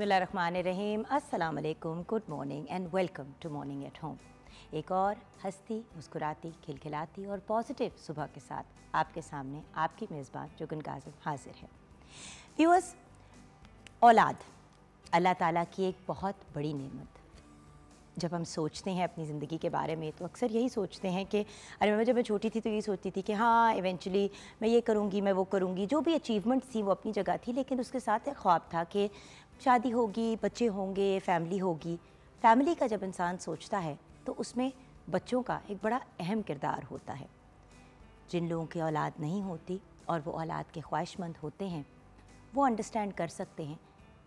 बसमीम अल्लाम good morning and welcome to morning at home एक और हस्ती मुस्कुराती खिलखिलाती और पॉजिटिव सुबह के साथ आपके सामने आपकी मेज़बान जुगन काजम हाजिर है व्यूअर्स औलाद अल्लाह ताला की एक बहुत बड़ी नेमत जब हम सोचते हैं अपनी ज़िंदगी के बारे में तो अक्सर यही सोचते हैं कि अरे मैं जब मैं छोटी थी तो यही सोचती थी कि हाँ इवेंचुअली मैं ये करूँगी मैं वो करूँगी जो भी अचीवमेंट थी वो अपनी जगह थी लेकिन उसके साथ एक ख्वाब था कि शादी होगी बच्चे होंगे फैमिली होगी फैमिली का जब इंसान सोचता है तो उसमें बच्चों का एक बड़ा अहम किरदार होता है जिन लोगों की औलाद नहीं होती और वो औलाद के ख्वाहिशमंद होते हैं वो अंडरस्टैंड कर सकते हैं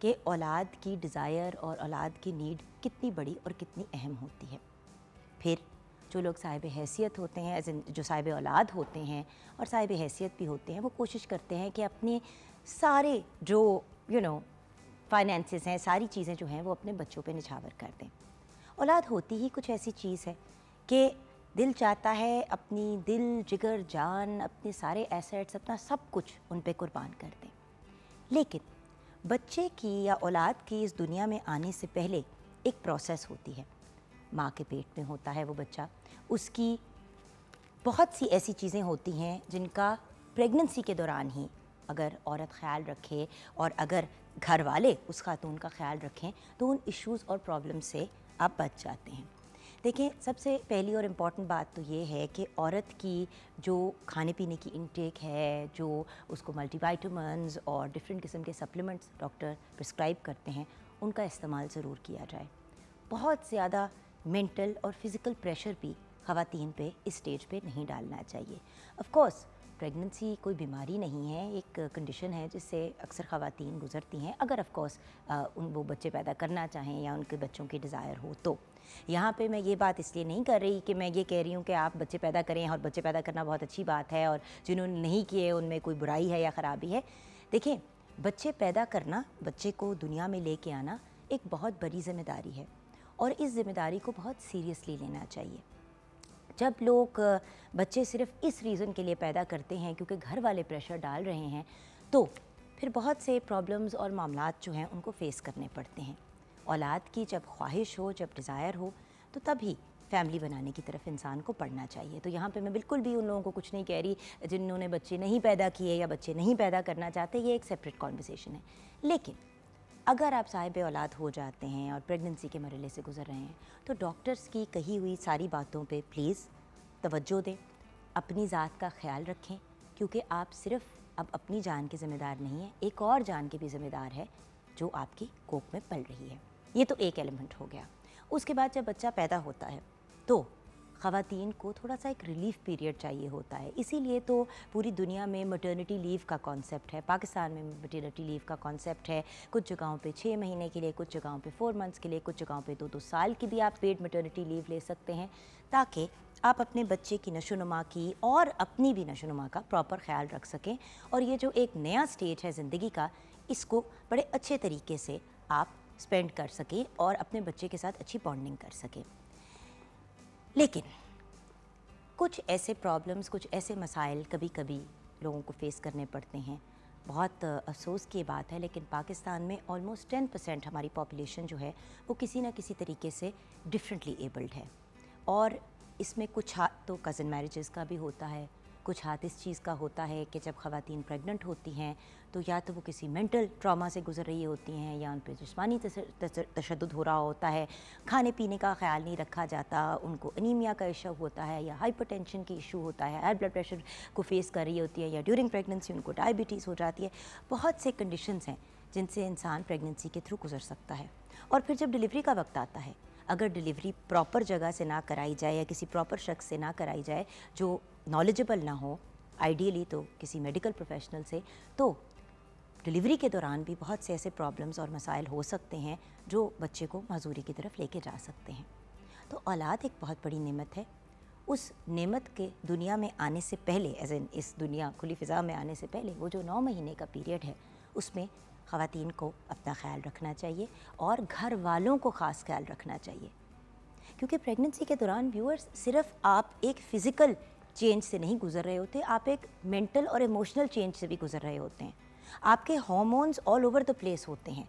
कि औलाद की डिज़ायर और औलाद की नीड कितनी बड़ी और कितनी अहम होती है फिर जो लोग साहिब हैसियत होते हैं एज जो साहिब औलाद होते हैं और साहिब हैसियत भी होते हैं वो कोशिश करते हैं कि अपने सारे जो you you know know, finances हैं सारी चीज़ें जो हैं वो अपने बच्चों पे निछावर कर दें औलाद होती ही कुछ ऐसी चीज़ है कि दिल चाहता है अपनी दिल जिगर जान अपने सारे एसेट्स अपना सब कुछ उन पर कुर्बान कर दें लेकिन बच्चे की या औलाद की इस दुनिया में आने से पहले एक प्रोसेस होती है माँ के पेट में होता है वो बच्चा उसकी बहुत सी ऐसी चीज़ें होती हैं जिनका प्रेगनेंसी के दौरान ही अगर औरत ख्याल रखे और अगर घर वाले उस खातून का ख्याल रखें तो उन इश्यूज़ और प्रॉब्लम से आप बच जाते हैं देखें सबसे पहली और इम्पॉर्टेंट बात तो ये है कि औरत की जो खाने पीने की इनटेक है जो उसको मल्टीवाइटमन्स और डिफरेंट किस्म के सप्लीमेंट्स डॉक्टर प्रिस्क्राइब करते हैं उनका इस्तेमाल ज़रूर किया जाए बहुत ज़्यादा मेंटल और फिज़िकल प्रेशर भी ख़वातीन पे इस स्टेज पे नहीं डालना चाहिए ऑफ़ कोर्स प्रेगनेंसी कोई बीमारी नहीं है एक कंडीशन है जिससे अक्सर खातन गुजरती हैं अगर ऑफकोर्स उन वो बच्चे पैदा करना चाहें या उनके बच्चों की डिज़ायर हो तो यहाँ पे मैं ये बात इसलिए नहीं कर रही कि मैं ये कह रही हूँ कि आप बच्चे पैदा करें और बच्चे पैदा करना बहुत अच्छी बात है और जिन्होंने नहीं किए उनमें कोई बुराई है या ख़राबी है देखें बच्चे पैदा करना बच्चे को दुनिया में ले आना एक बहुत बड़ी ज़िम्मेदारी है और इस ज़िम्मेदारी को बहुत सीरियसली लेना चाहिए जब लोग बच्चे सिर्फ इस रीज़न के लिए पैदा करते हैं क्योंकि घर वाले प्रेशर डाल रहे हैं तो फिर बहुत से प्रॉब्लम्स और मामला जो हैं उनको फ़ेस करने पड़ते हैं औलाद की जब ख्वाहिश हो जब डिज़ायर हो तो तभी फैमिली बनाने की तरफ इंसान को पढ़ना चाहिए तो यहाँ पे मैं बिल्कुल भी उन लोगों को कुछ नहीं कह रही जिन्होंने बच्चे नहीं पैदा किए या बच्चे नहीं पैदा करना चाहते ये एक सेपरेट कॉन्वर्सेशन है लेकिन अगर आप साहिब औलाद हो जाते हैं और प्रेगनेंसी के मरले से गुजर रहे हैं तो डॉक्टर्स की कही हुई सारी बातों पे प्लीज़ तवज्जो दें अपनी ज़ात का ख्याल रखें क्योंकि आप सिर्फ अब अपनी जान के ज़िम्मेदार नहीं हैं एक और जान के भी ज़िम्मेदार है जो आपकी कोख में पल रही है ये तो एक एलिमेंट हो गया उसके बाद जब बच्चा पैदा होता है तो खातन को थोड़ा सा एक रिलीफ पीरियड चाहिए होता है इसीलिए तो पूरी दुनिया में मटर्निटी लीव का कॉन्सेप्ट है पाकिस्तान में मटर्निटी लीव का कॉन्सेप्ट है कुछ जगहों पे छः महीने के लिए कुछ जगहों पे फोर मंथ्स के लिए कुछ जगहों पे दो दो साल की भी आप पेड मटर्निटी लीव ले सकते हैं ताकि आप अपने बच्चे की नशोनुमा की और अपनी भी नशोनुमा का प्रॉपर ख्याल रख सकें और ये जो एक नया स्टेज है ज़िंदगी का इसको बड़े अच्छे तरीके से आप स्पेंड कर सकें और अपने बच्चे के साथ अच्छी बॉन्डिंग कर सकें लेकिन कुछ ऐसे प्रॉब्लम्स कुछ ऐसे मसाइल कभी कभी लोगों को फेस करने पड़ते हैं बहुत अफसोस की बात है लेकिन पाकिस्तान में ऑलमोस्ट टेन परसेंट हमारी पॉपुलेशन जो है वो किसी ना किसी तरीके से डिफरेंटली एबल्ड है और इसमें कुछ हाथ तो कज़न मैरिज़ का भी होता है कुछ हाथ इस चीज़ का होता है कि जब खातन प्रेगनेंट होती हैं तो या तो वो किसी मेंटल ट्रामा से गुजर रही होती हैं या उन पर जिसमानी तशद हो रहा होता है खाने पीने का ख्याल नहीं रखा जाता उनको अनीमिया का इशू होता है या हाइपरटेंशन की इशू होता है हाई ब्लड प्रेशर को फेस कर रही होती है या ड्यूरिंग प्रेगनेंसी उनको डायबिटीज़ हो जाती है बहुत से कंडीशनस हैं जिनसे इंसान प्रेगनेंसी के थ्रू गुजर सकता है और फिर जब डिलीवरी का वक्त आता है अगर डिलीवरी प्रॉपर जगह से ना कराई जाए या किसी प्रॉपर शख्स से ना कराई जाए जो नॉलेजेबल ना हो आइडियली तो किसी मेडिकल प्रोफेशनल से तो डिलीवरी के दौरान भी बहुत से ऐसे प्रॉब्लम्स और मसाइल हो सकते हैं जो बच्चे को मजदूरी की तरफ लेके जा सकते हैं तो औलाद एक बहुत बड़ी नेमत है उस नेमत के दुनिया में आने से पहले एज एन इस दुनिया खुली फ़िज़ा में आने से पहले वो जो नौ महीने का पीरियड है उसमें ख़वान को अपना ख्याल रखना चाहिए और घर वालों को ख़ास ख्याल रखना चाहिए क्योंकि प्रेगनेंसी के दौरान व्यूअर्स सिर्फ आप एक फ़िज़िकल चेंज से नहीं गुजर रहे होते आप एक मेंटल और इमोशनल चेंज से भी गुजर रहे होते हैं आपके hormones all over the place होते हैं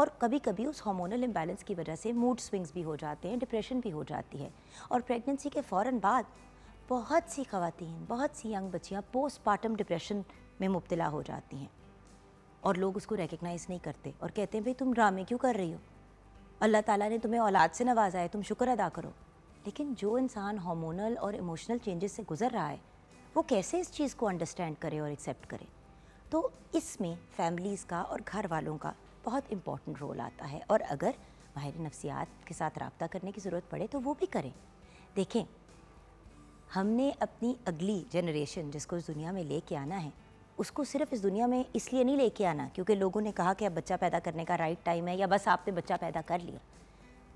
और कभी कभी उस हार्मोनल इम्बैलेंस की वजह से मूड स्विंग्स भी हो जाते हैं डिप्रेशन भी हो जाती है और प्रेगनेंसी के फ़ौर बाद बहुत सी खातन बहुत सी यंग बच्चियाँ पोस्टमार्टम डिप्रेशन में मुबतला हो जाती हैं और लोग उसको रिकगनाइज़ नहीं करते और कहते हैं भाई तुम ड्रामे क्यों कर रही हो अल्लाह ताला ने तुम्हें औलाद से नवाजा है तुम शुक्र अदा करो लेकिन जो इंसान हार्मोनल और इमोशनल चेंजेस से गुजर रहा है वो कैसे इस चीज़ को अंडरस्टैंड करे और एक्सेप्ट करे तो इसमें फैमिलीज़ का और घर वालों का बहुत इंपॉर्टेंट रोल आता है और अगर माहिर नफ्सियात के साथ रबता करने की ज़रूरत पड़े तो वो भी करें देखें हमने अपनी अगली जनरेशन जिसको इस दुनिया में लेके आना है उसको सिर्फ इस दुनिया में इसलिए नहीं लेके आना क्योंकि लोगों ने कहा कि अब बच्चा पैदा करने का राइट टाइम है या बस आपने बच्चा पैदा कर लिया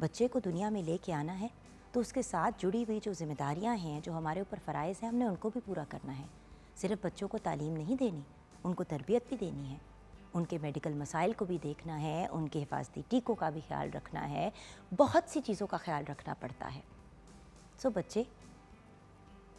बच्चे को दुनिया में लेके आना है तो उसके साथ जुड़ी हुई जो जिम्मेदारियाँ हैं जो हमारे ऊपर फ़रज़ हैं हमने उनको भी पूरा करना है सिर्फ बच्चों को तालीम नहीं देनी उनको तरबियत भी देनी है उनके मेडिकल मसाइल को भी देखना है उनके हिफाजती टीकों का भी ख्याल रखना है बहुत सी चीज़ों का ख्याल रखना पड़ता है सो बच्चे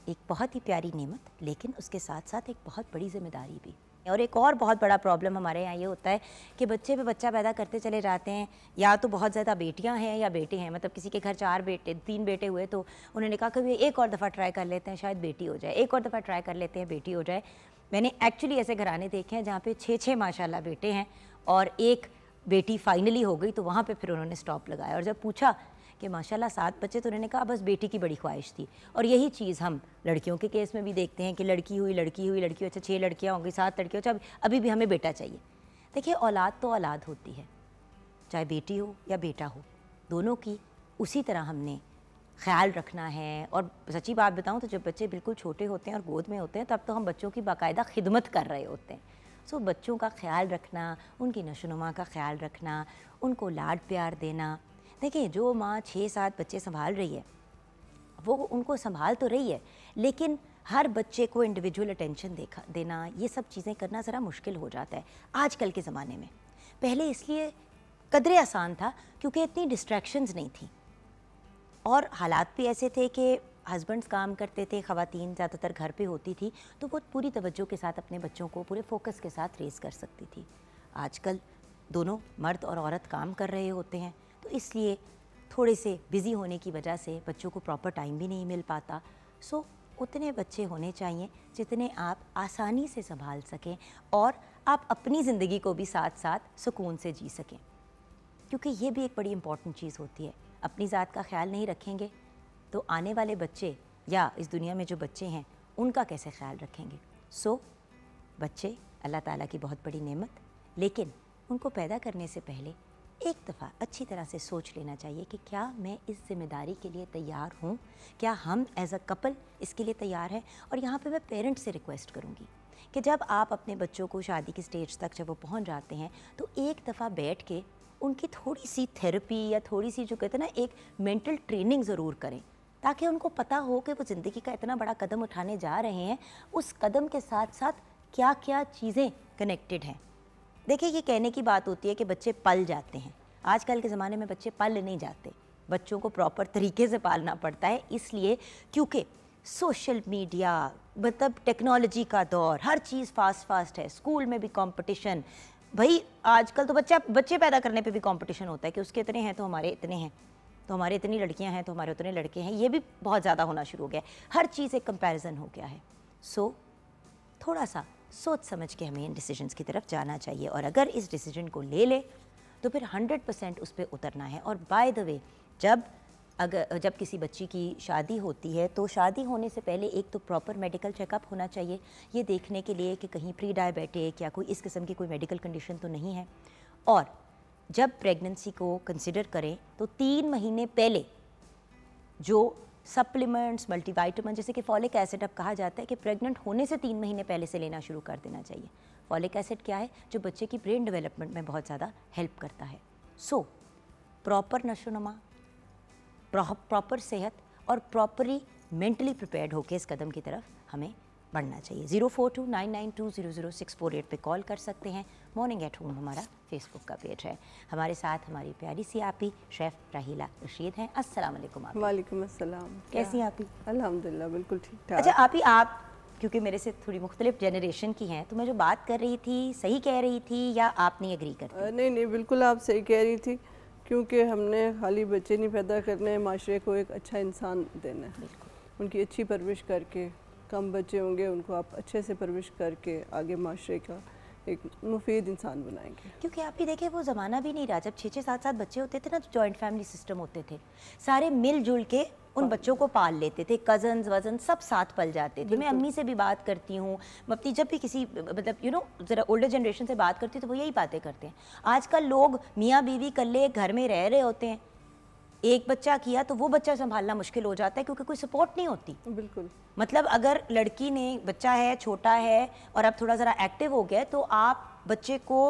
एक बहुत ही प्यारी नेमत लेकिन उसके साथ साथ एक बहुत बड़ी जिम्मेदारी भी और एक और बहुत बड़ा प्रॉब्लम हमारे यहाँ ये होता है कि बच्चे पे बच्चा पैदा करते चले जाते हैं या तो बहुत ज़्यादा बेटियाँ हैं या बेटे हैं मतलब किसी के घर चार बेटे तीन बेटे हुए तो उन्होंने कहा कभी एक और दफ़ा ट्राई कर लेते हैं शायद बेटी हो जाए एक और दफ़ा ट्राई कर लेते हैं बेटी हो जाए मैंने एक्चुअली ऐसे घराने देखे हैं जहाँ पे छः छः माशाल्लाह बेटे हैं और एक बेटी फाइनली हो गई तो वहाँ पे फिर उन्होंने स्टॉप लगाया और जब पूछा कि माशाल्लाह सात बच्चे तो उन्होंने कहा बस बेटी की बड़ी ख्वाहिश थी और यही चीज़ हम लड़कियों के केस में भी देखते हैं कि लड़की हुई लड़की हुई लड़की अच्छा छः लड़कियाँ होंगी सात लड़कियाँ अच्छा अभी भी हमें बेटा चाहिए देखिए औलाद तो औलाद होती है चाहे बेटी हो या बेटा हो दोनों की उसी तरह हमने ख्याल रखना है और सच्ची बात बताऊँ तो जब बच्चे बिल्कुल छोटे होते हैं और गोद में होते हैं तब तो हम बच्चों की बाकायदा खिदमत कर रहे होते हैं सो बच्चों का ख्याल रखना उनकी नशोनुमा का ख्याल रखना उनको लाड प्यार देना देखिए जो माँ छः सात बच्चे संभाल रही है वो उनको संभाल तो रही है लेकिन हर बच्चे को इंडिविजुअल अटेंशन देखा देना ये सब चीज़ें करना ज़रा मुश्किल हो जाता है आजकल के ज़माने में पहले इसलिए कदरे आसान था क्योंकि इतनी डिस्ट्रैक्शंस नहीं थी और हालात भी ऐसे थे कि हस्बैंड्स काम करते थे ख़वातीन ज़्यादातर घर पे होती थी तो वो पूरी तवज्जो के साथ अपने बच्चों को पूरे फोकस के साथ रेस कर सकती थी आजकल दोनों मर्द और औरत काम कर रहे होते हैं तो इसलिए थोड़े से बिज़ी होने की वजह से बच्चों को प्रॉपर टाइम भी नहीं मिल पाता सो so, उतने बच्चे होने चाहिए जितने आप आसानी से संभाल सकें और आप अपनी ज़िंदगी को भी साथ साथ सुकून से जी सकें क्योंकि ये भी एक बड़ी इम्पॉर्टेंट चीज़ होती है अपनी ज़ात का ख्याल नहीं रखेंगे तो आने वाले बच्चे या इस दुनिया में जो बच्चे हैं उनका कैसे ख्याल रखेंगे सो so, बच्चे अल्लाह ताला की बहुत बड़ी नेमत लेकिन उनको पैदा करने से पहले एक दफ़ा अच्छी तरह से सोच लेना चाहिए कि क्या मैं इस जिम्मेदारी के लिए तैयार हूँ क्या हम एज अ कपल इसके लिए तैयार हैं और यहाँ पे मैं पेरेंट्स से रिक्वेस्ट करूँगी कि जब आप अपने बच्चों को शादी की स्टेज तक जब वो पहुँच जाते हैं तो एक दफ़ा बैठ के उनकी थोड़ी सी थेरेपी या थोड़ी सी जो कहते हैं ना एक मेंटल ट्रेनिंग ज़रूर करें ताकि उनको पता हो कि वो ज़िंदगी का इतना बड़ा कदम उठाने जा रहे हैं उस कदम के साथ साथ क्या क्या चीज़ें कनेक्टेड हैं देखिए ये कहने की बात होती है कि बच्चे पल जाते हैं आजकल के ज़माने में बच्चे पल नहीं जाते बच्चों को प्रॉपर तरीके से पालना पड़ता है इसलिए क्योंकि सोशल मीडिया मतलब टेक्नोलॉजी का दौर हर चीज़ फास्ट फास्ट है स्कूल में भी कंपटीशन भाई आजकल तो बच्चा बच्चे पैदा करने पे भी कंपटीशन होता है कि उसके इतने हैं तो हमारे इतने हैं तो हमारे इतनी लड़कियां हैं तो हमारे उतने लड़के हैं ये भी बहुत ज़्यादा होना शुरू हो गया है हर चीज़ एक कंपैरिजन हो गया है सो so, थोड़ा सा सोच समझ के हमें इन डिसीजंस की तरफ जाना चाहिए और अगर इस डिसीजन को ले ले तो फिर 100 परसेंट उस पर उतरना है और बाय द वे जब अगर जब किसी बच्ची की शादी होती है तो शादी होने से पहले एक तो प्रॉपर मेडिकल चेकअप होना चाहिए ये देखने के लिए कि कहीं प्री डायबिटिक या कोई इस किस्म की कोई मेडिकल कंडीशन तो नहीं है और जब प्रेगनेंसी को कंसिडर करें तो तीन महीने पहले जो सप्लीमेंट्स मल्टीवाइटामिन जैसे कि फॉलिक एसिड अब कहा जाता है कि प्रेग्नेंट होने से तीन महीने पहले से लेना शुरू कर देना चाहिए फॉलिक एसिड क्या है जो बच्चे की ब्रेन डेवलपमेंट में बहुत ज़्यादा हेल्प करता है सो प्रॉपर नशोनमा प्रॉपर सेहत और प्रॉपरली मेंटली प्रिपेयर्ड होकर इस कदम की तरफ हमें बढ़ना चाहिए zero four two nine nine two zero zero six four eight पर कॉल कर सकते हैं मॉर्निंग एट होम हमारा फेसबुक का पेज है हमारे साथ हमारी प्यारी सी आपी शेफ राहिला रशीद हैं अस्सलाम वालेकुम आप वालेकुम अस्सलाम कैसी आपी अल्हम्दुलिल्लाह बिल्कुल ठीक ठाक अच्छा आपी आप क्योंकि मेरे से थोड़ी मुख्तलिफ जनरेशन की हैं तो मैं जो बात कर रही थी सही कह रही थी या आप नहीं कर रही नहीं नहीं बिल्कुल आप सही कह रही थी क्योंकि हमने खाली बच्चे नहीं पैदा करने माशरे को एक अच्छा इंसान देना है उनकी अच्छी परवरिश करके कम बच्चे होंगे उनको आप अच्छे से परवरिश करके आगे माशरे का एक मुफीद इंसान बनाएंगे क्योंकि आप ही देखें वो ज़माना भी नहीं रहा जब छः छः सात सात बच्चे होते थे ना तो जॉइंट फैमिली सिस्टम होते थे सारे मिलजुल के उन हाँ। बच्चों को पाल लेते थे कजन्स वजन सब साथ पल जाते थे मैं अम्मी से भी बात करती हूँ अपनी जब भी किसी मतलब यू नो ज़रा ओल्डर जनरेशन से बात करती हूँ तो वो यही बातें करते हैं आजकल लोग मियाँ बीवी कल्ले घर में रह रहे होते हैं एक बच्चा किया तो वो बच्चा संभालना मुश्किल हो जाता है क्योंकि कोई सपोर्ट नहीं होती बिल्कुल मतलब अगर लड़की ने बच्चा है छोटा है और अब थोड़ा ज़रा एक्टिव हो गया तो आप बच्चे को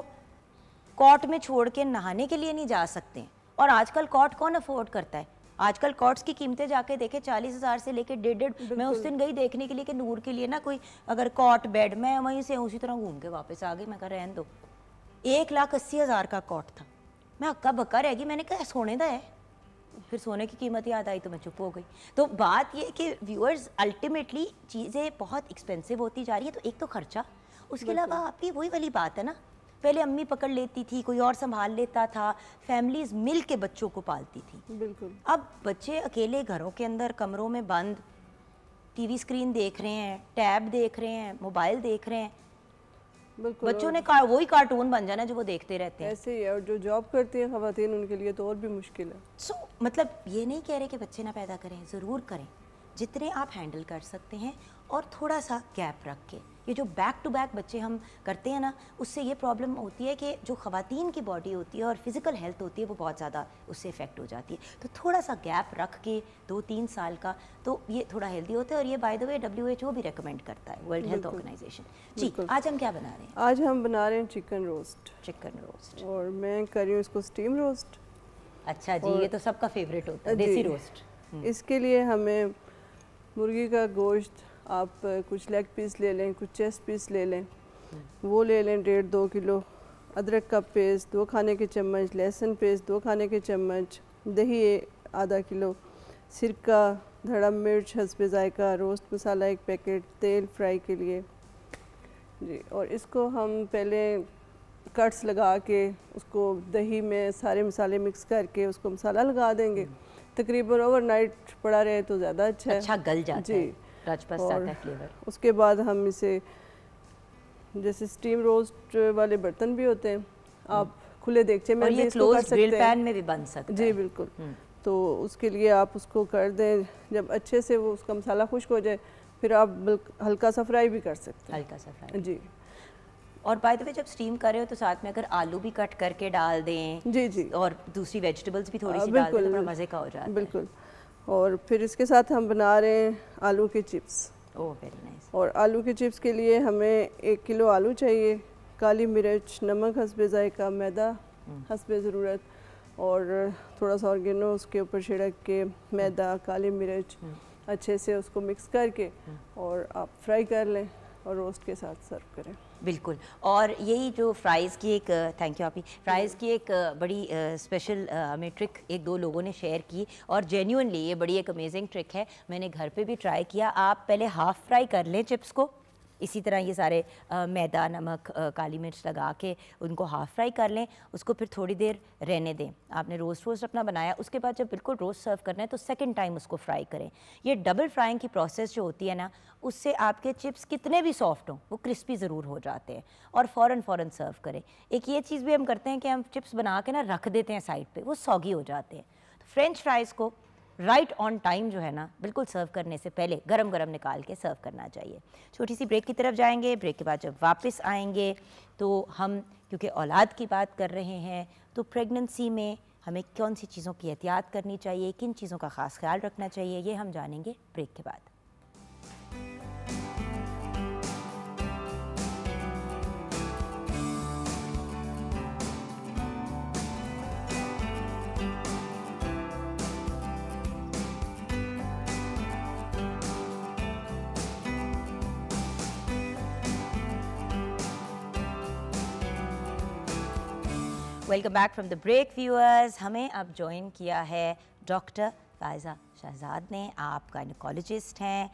कॉट में छोड़ के नहाने के लिए नहीं जा सकते और आजकल कॉट कौन अफोर्ड करता है आजकल कॉट्स की कीमतें जाके देखे चालीस हज़ार से लेके डेढ़ डेढ़ मैं उस दिन गई देखने के लिए कि नूर के लिए ना कोई अगर कॉट बेड मैं वहीं से उसी तरह घूम के वापस आ गई मैं कहा रहन दो एक लाख अस्सी हज़ार का कॉट था मैं हक्का बक्का रह गई मैंने कहा सोने का है फिर सोने की कीमत याद आई तो मैं चुप हो गई तो बात ये कि व्यूअर्स अल्टीमेटली चीज़ें बहुत एक्सपेंसिव होती जा रही है तो एक तो खर्चा उसके अलावा आपकी वही वाली बात है ना पहले अम्मी पकड़ लेती थी कोई और संभाल लेता था फैमिलीज मिल के बच्चों को पालती थी बिल्कुल अब बच्चे अकेले घरों के अंदर कमरों में बंद टीवी स्क्रीन देख रहे हैं टैब देख रहे हैं मोबाइल देख रहे हैं बच्चों ने वही कार्टून बन जाना जो वो देखते रहते हैं ऐसे ही है और जो जॉब करती हैं खातन उनके लिए तो और भी मुश्किल है सो so, मतलब ये नहीं कह रहे कि बच्चे ना पैदा करें ज़रूर करें जितने आप हैंडल कर सकते हैं और थोड़ा सा गैप रख के ये जो बैक टू बैक बच्चे हम करते हैं ना उससे ये प्रॉब्लम होती है कि जो खातन की बॉडी होती है और फिज़िकल हेल्थ होती है वो बहुत ज़्यादा उससे इफ़ेक्ट हो जाती है तो थोड़ा सा गैप रख के दो तीन साल का तो ये थोड़ा हेल्दी होता है और ये बाय द वे डब्ल्यू भी रिकमेंड करता है वर्ल्ड हेल्थ ऑर्गेनाइजेशन जी आज हम क्या बना रहे हैं आज हम बना रहे हैं चिकन रोस्ट चिकन रोस्ट और मैं कर रही हूँ इसको स्टीम रोस्ट अच्छा जी ये तो सबका फेवरेट होता है देसी रोस्ट हम्म। इसके लिए हमें मुर्गी का गोश्त आप कुछ लेग पीस ले लें कुछ चेस्ट पीस ले लें वो ले लें डेढ़ दो किलो अदरक का पेस्ट दो खाने के चम्मच लहसुन पेस्ट दो खाने के चम्मच दही आधा किलो सिरका धड़म मिर्च हसब ज़ायका रोस्ट मसाला एक पैकेट तेल फ्राई के लिए जी और इसको हम पहले कट्स लगा के उसको दही में सारे मसाले मिक्स करके उसको मसाला लगा देंगे तकरीबन ओवरनाइट पड़ा रहे तो ज़्यादा अच्छा अच्छा गल जाता जी है। और उसके बाद हम इसे जैसे स्टीम रोस्ट वाले बर्तन भी होते हैं हम्म। आप खुले देखते में भी इसको कर सकते पैन में भी बन सकते जी बिल्कुल हम्म। तो उसके लिए आप उसको कर दें जब अच्छे से वो उसका मसाला खुश्क हो जाए फिर आप हल्का सा फ्राई भी कर सकते हैं हल्का सा फ्राई जी और बाय द वे जब स्टीम कर रहे हो तो साथ में अगर आलू भी कट करके डाल दें जी जी और दूसरी वेजिटेबल्स भी थोड़ी सी डाल दें तो मज़े का हो जाता है बिल्कुल और फिर इसके साथ हम बना रहे हैं आलू के चिप्स ओह वेरी नाइस और आलू के चिप्स के लिए हमें एक किलो आलू चाहिए काली मिर्च नमक हसब ज़ायका मैदा hmm. हसब ज़रूरत और थोड़ा सा ऑर्गेनो उसके ऊपर छिड़क के मैदा hmm. काली मिर्च hmm. अच्छे से उसको मिक्स करके और आप फ्राई कर लें और रोस्ट के साथ सर्व करें बिल्कुल और यही जो फ्राइज़ की एक थैंक यू आपकी फ्राइज़ की एक बड़ी स्पेशल हमें ट्रिक एक दो लोगों ने शेयर की और जेन्यूनली ये बड़ी एक अमेजिंग ट्रिक है मैंने घर पे भी ट्राई किया आप पहले हाफ़ फ्राई कर लें चिप्स को इसी तरह ये सारे आ, मैदा नमक आ, काली मिर्च लगा के उनको हाफ़ फ्राई कर लें उसको फिर थोड़ी देर रहने दें आपने रोस्ट रोस्ट अपना बनाया उसके बाद जब बिल्कुल रोस्ट सर्व करना है तो सेकेंड टाइम उसको फ्राई करें ये डबल फ्राइंग की प्रोसेस जो होती है ना उससे आपके चिप्स कितने भी सॉफ्ट हों वो क्रिस्पी ज़रूर हो जाते हैं और फ़ौर फ़ौर सर्व करें एक ये चीज़ भी हम करते हैं कि हम चिप्स बना के ना रख देते हैं साइड पर वो सॉगी हो जाते हैं फ्रेंच तो फ्राइज़ को राइट ऑन टाइम जो है ना बिल्कुल सर्व करने से पहले गरम गरम निकाल के सर्व करना चाहिए छोटी सी ब्रेक की तरफ जाएंगे ब्रेक के बाद जब वापस आएंगे तो हम क्योंकि औलाद की बात कर रहे हैं तो प्रेगनेंसी में हमें कौन सी चीज़ों की एहतियात करनी चाहिए किन चीज़ों का ख़ास ख्याल रखना चाहिए ये हम जानेंगे ब्रेक के बाद welcome back from the break viewers हमें अब ज्वाइन किया है डॉक्टर फायज़ा शहजाद ने आप गायनकोलॉजिस्ट हैं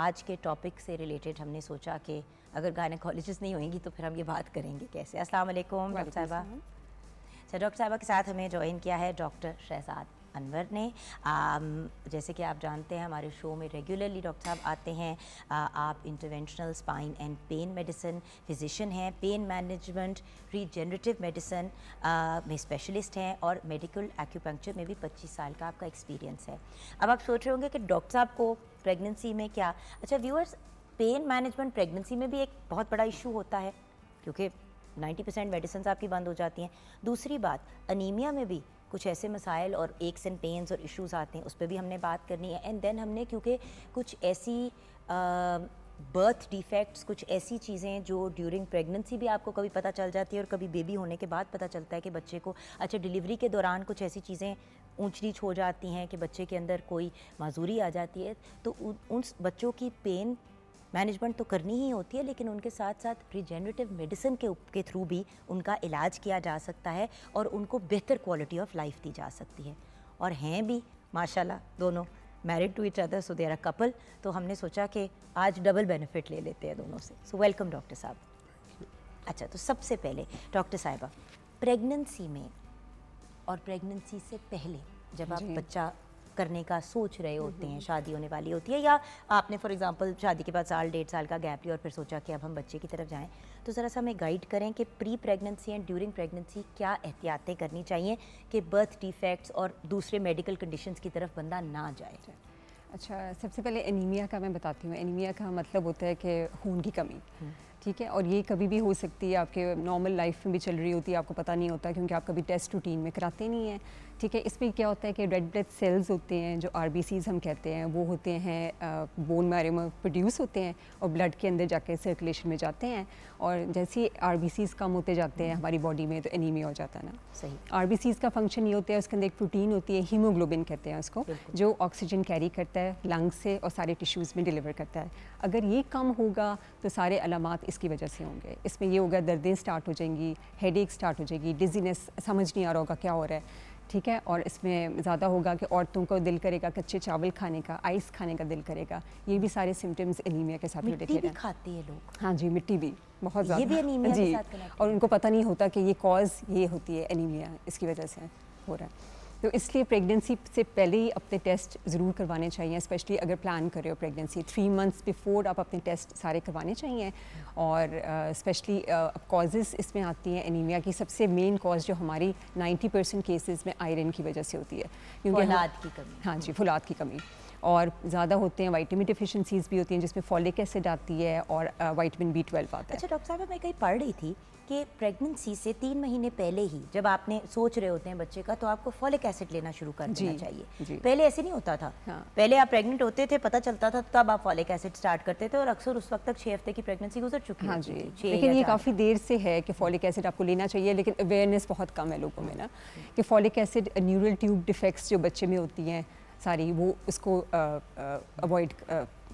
आज के टॉपिक से रिलेटेड हमने सोचा कि अगर गायनकोलॉजिस्ट नहीं होंगी तो फिर हम ये बात करेंगे कैसे अस्सलाम डॉक्टर साहबा अच्छा डॉक्टर साहबा के साथ हमें ज्वाइन किया है डॉक्टर शहजाद अनवर ने आ, जैसे कि आप जानते हैं हमारे शो में रेगुलरली डॉक्टर साहब आते हैं आ, आप interventional spine and pain medicine physician हैं पेन मैनेजमेंट रीजनरेटिव मेडिसिन में स्पेशलिस्ट हैं और मेडिकल एक्यूपंक्चर में भी पच्चीस साल का आपका एक्सपीरियंस है अब आप सोच रहे होंगे कि डॉक्टर साहब को प्रेगनेंसी में क्या अच्छा व्यूअर्स पेन मैनेजमेंट प्रेगनेंसी में भी एक बहुत बड़ा इशू होता है क्योंकि 90 परसेंट मेडिसन्स आपकी बंद हो जाती हैं दूसरी बात अनीमिया में भी कुछ ऐसे मसाइल और एक्स एंड पेंस और इश्यूज आते हैं उस पर भी हमने बात करनी है एंड देन हमने क्योंकि कुछ ऐसी बर्थ डिफेक्ट्स कुछ ऐसी चीज़ें जो ड्यूरिंग प्रेगनेंसी भी आपको कभी पता चल जाती है और कभी बेबी होने के बाद पता चलता है कि बच्चे को अच्छा डिलीवरी के दौरान कुछ ऐसी चीज़ें ऊँच नीच हो जाती हैं कि बच्चे के अंदर कोई माजूरी आ जाती है तो उन बच्चों की पेन मैनेजमेंट तो करनी ही होती है लेकिन उनके साथ साथ रिजेनरेटिव मेडिसिन के के थ्रू भी उनका इलाज किया जा सकता है और उनको बेहतर क्वालिटी ऑफ लाइफ दी जा सकती है और हैं भी माशाल्लाह दोनों married to each other so they're a couple तो हमने सोचा कि आज डबल बेनिफिट ले लेते हैं दोनों से सो वेलकम डॉक्टर साहब अच्छा तो सबसे पहले डॉक्टर साहिबा प्रेगनेंसी में और प्रेगनेंसी से पहले जब आप बच्चा करने का सोच रहे होते हैं शादी होने वाली होती है या आपने फॉर एग्जांपल शादी के बाद साल डेढ़ साल का गैप लिया और फिर सोचा कि अब हम बच्चे की तरफ जाएं तो ज़रा सा हमें गाइड करें कि pre pregnancy and during pregnancy क्या एहतियातें करनी चाहिए कि बर्थ डिफेक्ट्स और दूसरे मेडिकल कंडीशन की तरफ बंदा ना जाए अच्छा, अच्छा सबसे पहले एनीमिया का मैं बताती हूँ एनीमिया का मतलब होता है कि खून की कमी हम्म। ठीक है और ये कभी भी हो सकती है आपके नॉर्मल लाइफ में भी चल रही होती है आपको पता नहीं होता क्योंकि आप कभी टेस्ट रूटीन में कराते नहीं हैं ठीक है इसमें क्या होता है कि रेड ब्लड सेल्स होते हैं जो आर हम कहते हैं वो होते हैं बोन मारे में प्रोड्यूस होते हैं और ब्लड के अंदर जाके सर्कुलेशन में जाते हैं और जैसे ही आर कम होते जाते हैं हमारी बॉडी में तो एनीमिया हो जाता है ना सही आर का फंक्शन ये होता है उसके अंदर एक प्रोटीन होती है हीमोग्लोबिन कहते हैं उसको जो ऑक्सीजन कैरी करता है लंग्स से और सारे टिश्यूज़ में डिलीवर करता है अगर ये कम होगा तो सारे अलामत इसकी वजह से होंगे इसमें ये होगा दर्दें स्टार्ट हो जाएंगी हेड स्टार्ट हो जाएगी डिजीनेस समझ नहीं आ रहा होगा क्या हो रहा है ठीक है और इसमें ज़्यादा होगा कि औरतों को दिल करेगा कच्चे चावल खाने का आइस खाने का दिल करेगा ये भी सारे सिम्टम्स एनीमिया के साथ मिट्टी भी खाते हैं लोग हाँ जी मिट्टी भी बहुत ज़्यादा हाँ जी और उनको पता नहीं होता कि ये कॉज ये होती है एनीमिया इसकी वजह से हो रहा है तो इसलिए प्रेगनेंसी से पहले ही अपने टेस्ट ज़रूर करवाने चाहिए स्पेशली अगर प्लान कर रहे हो प्रेगनेंसी थ्री मंथ्स बिफोर आप अपने टेस्ट सारे करवाने चाहिए और स्पेशली uh, कॉजेज़ uh, इसमें आती हैं एनीमिया की सबसे मेन कॉज जो हमारी 90 परसेंट केसेज में आयरन की वजह से होती है क्योंकि फुलाद की कमी हाँ जी फुलाद की कमी और ज़्यादा होते हैं वाइटामिन डिफिशेंसीज भी होती हैं जिसमें फॉलिक एसिड आती है और वाइटामिन बी ट्वेल्व आता है अच्छा डॉक्टर साहब मैं कहीं पढ़ रही थी कि प्रेगनेंसी से तीन महीने पहले ही जब आपने सोच रहे होते हैं बच्चे का तो आपको फॉलिक एसिड लेना शुरू कर देना चाहिए जी. पहले ऐसे नहीं होता था हाँ. पहले आप प्रेग्नेंट होते थे पता चलता था तब आप फॉलिक एसिड स्टार्ट करते थे और अक्सर उस वक्त तक छह हफ्ते की प्रेगनेंसी गुजर चुकी हाँ जी लेकिन ये काफ़ी देर से है कि फॉलिक एसिड आपको लेना चाहिए लेकिन अवेयरनेस बहुत कम है लोगों में ना कि folic acid neural tube defects जो बच्चे में होती हैं सारी वो उसको अवॉइड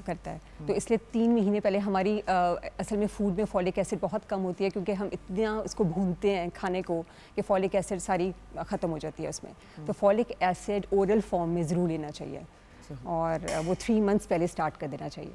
करता है हम्म। तो इसलिए तीन महीने पहले हमारी आ, असल में फूड में फॉलिक एसिड बहुत कम होती है क्योंकि हम इतना इसको भूनते हैं खाने को कि फॉलिक एसिड सारी ख़त्म हो जाती है उसमें हम्म। तो फॉलिक एसिड ओरल फॉर्म में ज़रूर लेना चाहिए और वो थ्री मंथ्स पहले स्टार्ट कर देना चाहिए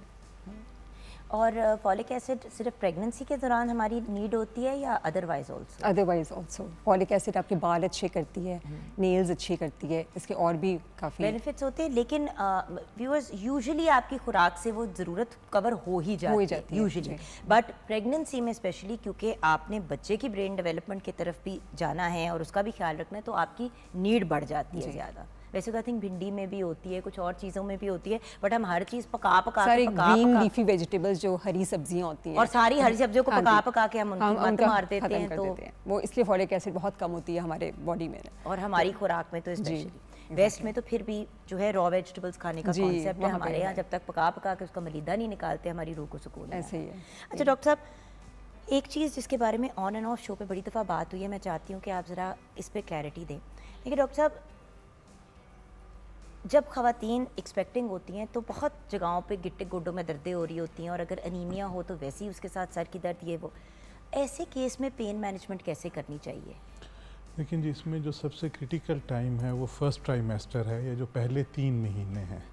और फॉलिक एसिड सिर्फ प्रेगनेंसी के दौरान हमारी नीड होती है या otherwise also otherwise also folic acid आपके बाल अच्छे करती है नेल्स हम्म। अच्छे करती है इसके और भी काफ़ी बेनिफिट्स होते हैं लेकिन व्यूअर्स यूजुअली आपकी खुराक से वो ज़रूरत कवर हो ही जाती, हो ही जाती है यूजुअली बट प्रेगनेंसी में स्पेशली क्योंकि आपने बच्चे की ब्रेन डेवलपमेंट की तरफ भी जाना है और उसका भी ख्याल रखना है तो आपकी नीड बढ़ जाती है ज़्यादा वैसे तो आई थिंक भिंडी में भी होती है कुछ और चीज़ों में भी होती है बट हम हर चीज़ पका पका सारे पका, ग्रीन पका, लीफी वेजिटेबल्स जो हरी सब्जियां होती हैं और सारी हरी हाँ सब्जियों को पका पका के हम उनकी हाँ, मार देते हैं तो वो इसलिए फॉलिक एसिड बहुत कम होती है हमारे बॉडी में और हमारी तो खुराक में तो स्पेशली वेस्ट में तो फिर भी जो है रॉ वेजिटेबल्स खाने का कॉन्सेप्ट है हमारे यहाँ जब तक पका पका के उसका मलिदा नहीं निकालते हमारी रूह को सुकून ऐसे ही है अच्छा डॉक्टर साहब एक चीज़ जिसके बारे में ऑन एंड ऑफ शो पे बड़ी दफ़ा बात हुई है मैं चाहती हूँ कि आप ज़रा इस पर क्लैरिटी दें लेकिन डॉक्टर साहब जब खातन एक्सपेक्टिंग होती हैं तो बहुत जगहों पे गिट्टे गोडों में दर्दें हो रही होती हैं और अगर अनीमिया हो तो वैसे ही उसके साथ सर की दर्द ये वो ऐसे केस में पेन मैनेजमेंट कैसे करनी चाहिए लेकिन जी इसमें जो सबसे क्रिटिकल टाइम है वो फर्स्ट ट्राइमेस्टर है या जो पहले तीन महीने हैं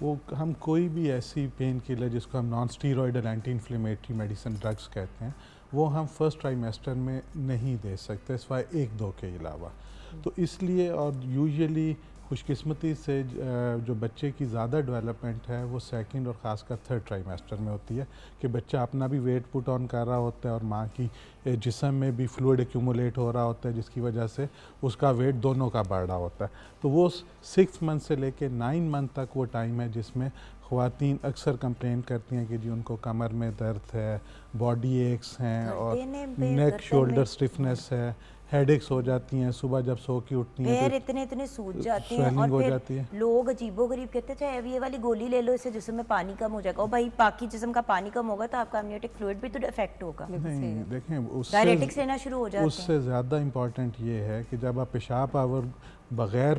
वो हम कोई भी ऐसी पेन किलर जिसको हम non steroidal anti inflammatory medicine drugs कहते हैं वो हम फर्स्ट ट्राइमेस्टर में नहीं दे सकते सिवाय एक दो के अलावा तो इसलिए और यूजली खुशकस्मती से जो बच्चे की ज़्यादा डेवलपमेंट है वो सेकंड और ख़ासकर थर्ड ट्राइमेस्टर में होती है कि बच्चा अपना भी वेट पुट ऑन कर रहा होता है और माँ की जिसम में भी फ्लूड एक्यूमुलेट हो रहा होता है जिसकी वजह से उसका वेट दोनों का बढ़ रहा होता है तो वो सिक्स मंथ से लेके नाइन मंथ तक वो टाइम है जिसमें खुवान अक्सर कंप्लेन करती हैं कि जी उनको कमर में दर्द है बॉडी एक्स हैं हाँ, और नेक शोल्डर स्टिफनेस है हेडेक्स हो जाती हैं सुबह जब सो के उठती हैं पैर तो इतने इतने सूज जाते हैं और फिर जाती है। लोग अजीबो गरीब कहते हैं चाहे अब ये वाली गोली ले लो इससे जिसम में पानी कम हो जाएगा और भाई बाकी जिसम का पानी कम होगा तो आपका एमनियोटिक फ्लूड भी तो इफेक्ट होगा देखें डायरेटिक्स लेना शुरू हो जाए उससे ज़्यादा इंपॉर्टेंट ये है कि जब आप पेशाब आवर बग़ैर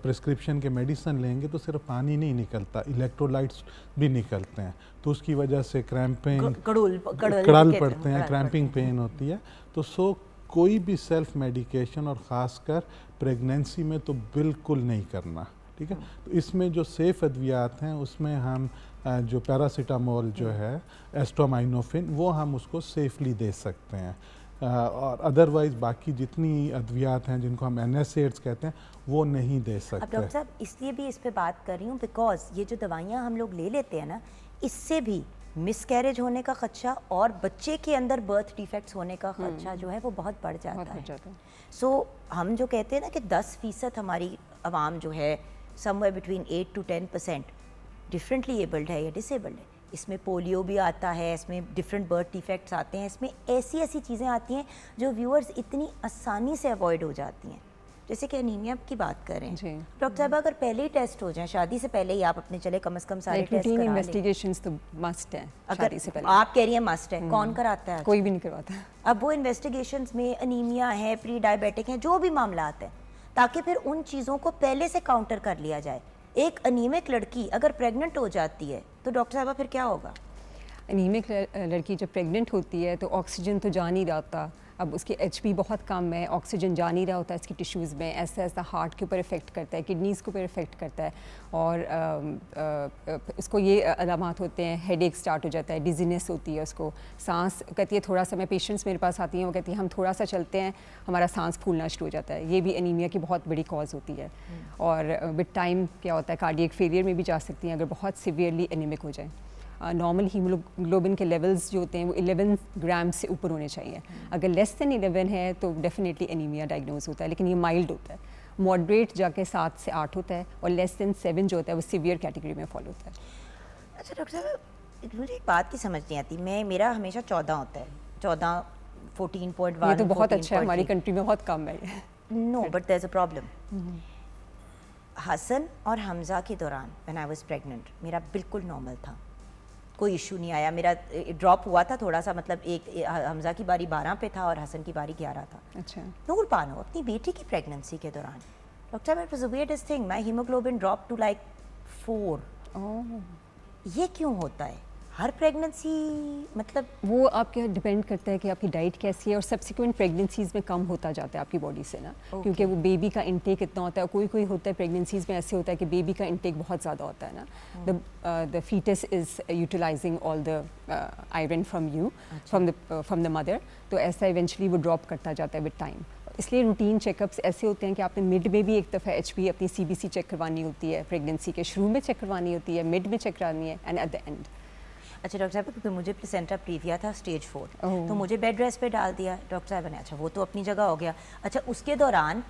प्रिस्क्रिप्शन के मेडिसिन लेंगे तो सिर्फ पानी नहीं निकलता इलेक्ट्रोलाइट्स भी निकलते हैं तो उसकी वजह से क्रैम्पिंग कड़ल पड़ते हैं क्रैम्पिंग पेन होती है तो सो कोई भी सेल्फ मेडिकेशन और ख़ासकर प्रेगनेंसी में तो बिल्कुल नहीं करना ठीक है तो इसमें जो सेफ़ अद्वियात हैं उसमें हम जो पैरासीटामोल जो है एस्टोमाइनोफिन वो हम उसको सेफली दे सकते हैं और अदरवाइज बाकी जितनी अद्वियात हैं जिनको हम एन कहते हैं वो नहीं दे सकते डॉक्टर साहब इसलिए भी इस पर बात कर रही हूँ बिकॉज ये जो दवाइयाँ हम लोग ले लेते हैं ना इससे भी मिसकैरेज होने का खदशा और बच्चे के अंदर बर्थ डिफेक्ट्स होने का हम्म। खदशा जो है वो बहुत बढ़ जाता है सो so, हम जो कहते हैं ना कि 10 फीसद हमारी आवाम जो है somewhere between 8 to 10 percent differently abled है या डिसेबल्ड है इसमें पोलियो भी आता है इसमें डिफरेंट बर्थ डिफेक्ट्स आते हैं इसमें ऐसी ऐसी चीज़ें आती हैं जो व्यूअर्स इतनी आसानी से अवॉइड हो जाती हैं जैसे कि अनीमिया की बात करें डॉक्टर साहब अगर पहले ही टेस्ट हो जाए शादी से पहले ही आप अपने चले कम अज कम सारे टेस्ट तो मस्ट है अगर से पहले आप कह रही हैं मस्ट है कौन हम्म। कराता है कोई भी नहीं करवाता अब वो इन्वेस्टिगेशन में अनीमिया है प्री डायबिटिक है जो भी मामला आते हैं ताकि फिर उन चीज़ों को पहले से काउंटर कर लिया जाए एक अनियमित लड़की अगर प्रेग्नेंट हो जाती है तो डॉक्टर साहबा फिर क्या होगा अनियमिक लड़की जब प्रेग्नेंट होती है तो ऑक्सीजन तो जा नहीं जाता अब उसकी एच बहुत कम है ऑक्सीजन जा नहीं रहा होता है इसकी टिश्यूज़ में ऐसा ऐसा हार्ट के ऊपर इफ़ेक्ट करता है किडनीज़ के ऊपर इफ़ेक्ट करता है और उसको ये अलामत होते हैं हेड एक स्टार्ट हो जाता है डिजीनेस होती है उसको सांस कहती है थोड़ा सा मैं पेशेंट्स मेरे पास आती हैं वो कहती है हम थोड़ा सा चलते हैं हमारा सांस फूलना शुरू हो जाता है ये भी अनिमिया की बहुत बड़ी कॉज होती है हम्म। और विद टाइम क्या होता है कार्डियक फेलियर में भी जा सकती हैं अगर बहुत सीवियरली एनीमिक हो जाए नॉर्मल हीमोग्लोबिन के लेवल्स जो होते हैं वो 11 ग्राम से ऊपर होने चाहिए अगर लेस देन 11 है तो डेफिनेटली एनीमिया डायग्नोज होता है लेकिन ये माइल्ड होता है मॉडरेट जाके सात से आठ होता है और लेस देन सेवन जो होता है वो सीवियर कैटेगरी में फॉलो होता है अच्छा डॉक्टर साहब मुझे एक बात की समझ नहीं आती मैं मेरा हमेशा चौदह होता है चौदह फोर्टीन पॉइंट वन तो बहुत अच्छा है हमारी कंट्री में बहुत कम है no but there a problem Hasan और हमज़ा के दौरान वन आई वॉज प्रेगनेंट मेरा बिल्कुल नॉर्मल था कोई इशू नहीं आया मेरा ड्रॉप हुआ था थोड़ा सा मतलब एक हमजा की बारी बारह पे था और हसन की बारी ग्यारह था अच्छा नूर पानो अपनी बेटी की प्रेगनेंसी के दौरान doctor that was is thing my haemoglobin drop to like four ये क्यों होता है हर प्रेगनेंसी मतलब वो आपके डिपेंड करता है कि आपकी डाइट कैसी है और सब्सिक्वेंट प्रेगनेंसीज़ में कम होता जाता है आपकी बॉडी से ना okay. क्योंकि वो बेबी का इनटेक इतना होता है कोई कोई होता है प्रेगनेंसीज़ में ऐसे होता है कि बेबी का इनटेक बहुत ज़्यादा होता है ना the foetus is utilising all the iron from you from the from the mother तो ऐसा इवेंचुअली वो ड्रॉप करता जाता है विद टाइम इसलिए रूटीन चेकअप्स ऐसे होते हैं कि आपने मिड में भी एक दफ़ा एच अपनी सी चेक करवानी होती है प्रेगनेंसी के शुरू में चेक करवानी होती है मिड में चेक करानी है एंड एट द एंड अच्छा डॉक्टर साहब क्योंकि मुझे प्लेसेंटा प्रीविया था स्टेज फोर तो मुझे बेड तो रेस्ट पे डाल दिया डॉक्टर साहब ने अच्छा वो तो अपनी जगह हो गया अच्छा उसके दौरान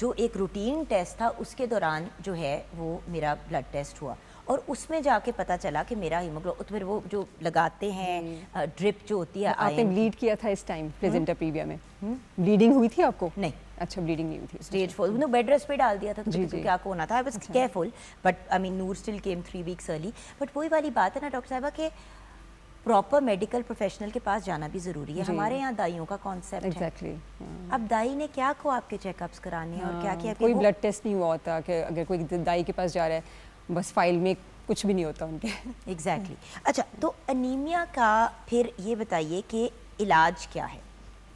जो एक रूटीन टेस्ट था उसके दौरान जो है वो मेरा ब्लड टेस्ट हुआ और उसमें जाके पता चला कि मेरा हीमोग्लोबिन तो फिर वो जो लगाते हैं ड्रिप हम्म। जो होती है आपने ब्लीड किया था इस टाइम प्लेजेंटा प्रीविया में ब्लीडिंग हम्म। हुई थी आपको नहीं अच्छा ब्लीडिंग नहीं हुई थी स्टेज फोर उन्होंने बेड रेस्ट पे डाल दिया था तो क्योंकि आपको होना था I was careful but I mean Noor still came three weeks early but वही वाली बात है ना डॉक्टर साहबा के प्रॉपर मेडिकल प्रोफेशनल के पास जाना भी ज़रूरी है हमारे यहाँ दाइयों का कॉन्सेप्ट exactly, है हाँ। yeah. अब दाई ने क्या को आपके चेकअप्स कराने हैं yeah. और क्या किया हाँ, कोई ब्लड टेस्ट नहीं हुआ होता कि अगर कोई दाई के पास जा रहा है बस फाइल में कुछ भी नहीं होता उनके एग्जैक्टली exactly. अच्छा तो अनीमिया का फिर ये बताइए कि इलाज क्या है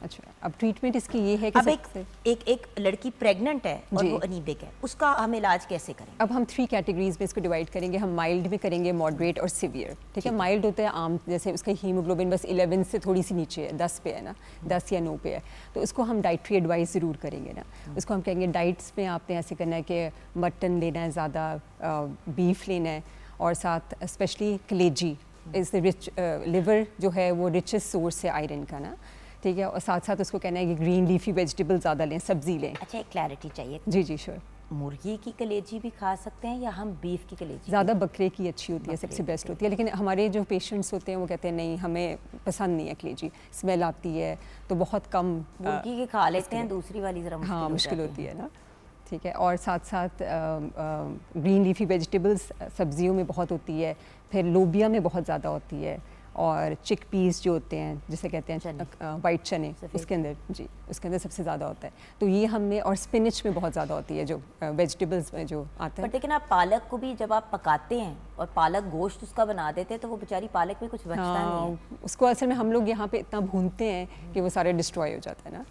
अच्छा अब ट्रीटमेंट इसकी ये है कि अब एक, एक एक लड़की प्रेग्नेंट है और वो अनीबिक है उसका हम इलाज कैसे करें अब हम थ्री कैटेगरीज में इसको डिवाइड करेंगे हम माइल्ड में करेंगे मॉडरेट और सिवियर ठीक है माइल्ड होता है आम जैसे उसका हीमोग्लोबिन बस 11 से थोड़ी सी नीचे है 10 पे है ना 10 हम्म। या 9 पे है तो उसको हम डाइट्री एडवाइस ज़रूर करेंगे ना उसको हम्म। हम कहेंगे डाइट्स में आपने ऐसे करना है कि मटन लेना है ज़्यादा बीफ लेना है और साथ स्पेशली कलेजी इस रिच लिवर जो है वो रिचेस्ट सोर्स है आयरन का ना ठीक है और साथ साथ उसको कहना है कि ग्रीन लीफी वेजिटेबल ज़्यादा लें सब्जी लें अच्छा एक क्लैरिटी चाहिए जी जी श्योर मुर्गी की कलेजी भी खा सकते हैं या हम बीफ की कलेजी ज़्यादा बकरे की अच्छी होती है सबसे बेस्ट होती है लेकिन हमारे जो पेशेंट्स होते हैं वो कहते हैं नहीं हमें पसंद नहीं है कलेजी स्मेल आती है तो बहुत कम मुर्गी की खा लेते हैं दूसरी वाली ज़रा हाँ मुश्किल होती है ना ठीक है और साथ साथ ग्रीन लीफी वेजिटेबल्स सब्जियों में बहुत होती है फिर लोबिया में बहुत ज़्यादा होती है और चिक पीस जो होते हैं जिसे कहते हैं वाइट चने उसके अंदर जी उसके अंदर सबसे ज़्यादा होता है तो ये हमें और स्पिनिच में बहुत ज़्यादा होती है जो वेजिटेबल्स में जो आता है लेकिन आप पालक को भी जब आप पकाते हैं और पालक गोश्त उसका बना देते हैं तो वो बेचारी पालक में कुछ बचता नहीं है हाँ, उसको असल में हम लोग यहाँ पे इतना भूनते हैं कि वो सारे डिस्ट्रॉय हो जाता है ना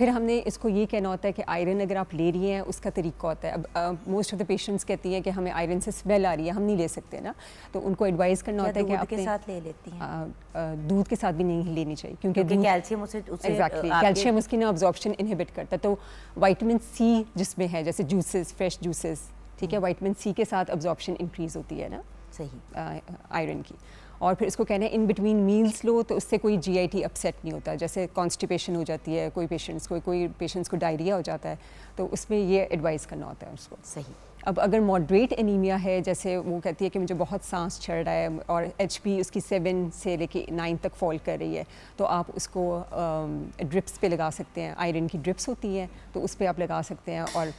फिर हमने इसको ये कहना होता है कि आयरन अगर आप ले रही हैं उसका तरीका होता है अब मोस्ट ऑफ द पेशेंट्स कहती हैं कि हमें आयरन से स्मेल आ रही है हम नहीं ले सकते ना तो उनको एडवाइस करना होता है कि आपके साथ ले लेती हैं दूध के साथ भी नहीं लेनी चाहिए क्योंकि कैल्शियम उसे एग्जैक्टली कैल्शियम उसकी ना ऑब्जॉर्प्शन इनहिबिट करता है तो वाइटमिन सी जिसमें है जैसे जूसेस फ्रेश जूसेस ठीक है वाइटमिन हम्म। सी के साथ ऑब्जॉर्बशन इंक्रीज होती है ना सही आयरन की और फिर इसको कहना है इन बिटवीन मील्स लो तो उससे कोई जीआईटी अपसेट नहीं होता जैसे कॉन्स्टिपेशन हो जाती है कोई पेशेंट्स को कोई पेशेंट्स को डायरिया हो जाता है तो उसमें ये एडवाइस करना होता है उसको सही अब अगर मॉडरेट एनीमिया है जैसे वो कहती है कि मुझे बहुत सांस चढ़ रहा है और एच उसकी सेवन से लेके नाइन तक फॉल कर रही है तो आप उसको ड्रिप्स पे लगा सकते हैं आयरन की ड्रिप्स होती हैं तो उस पर आप लगा सकते हैं और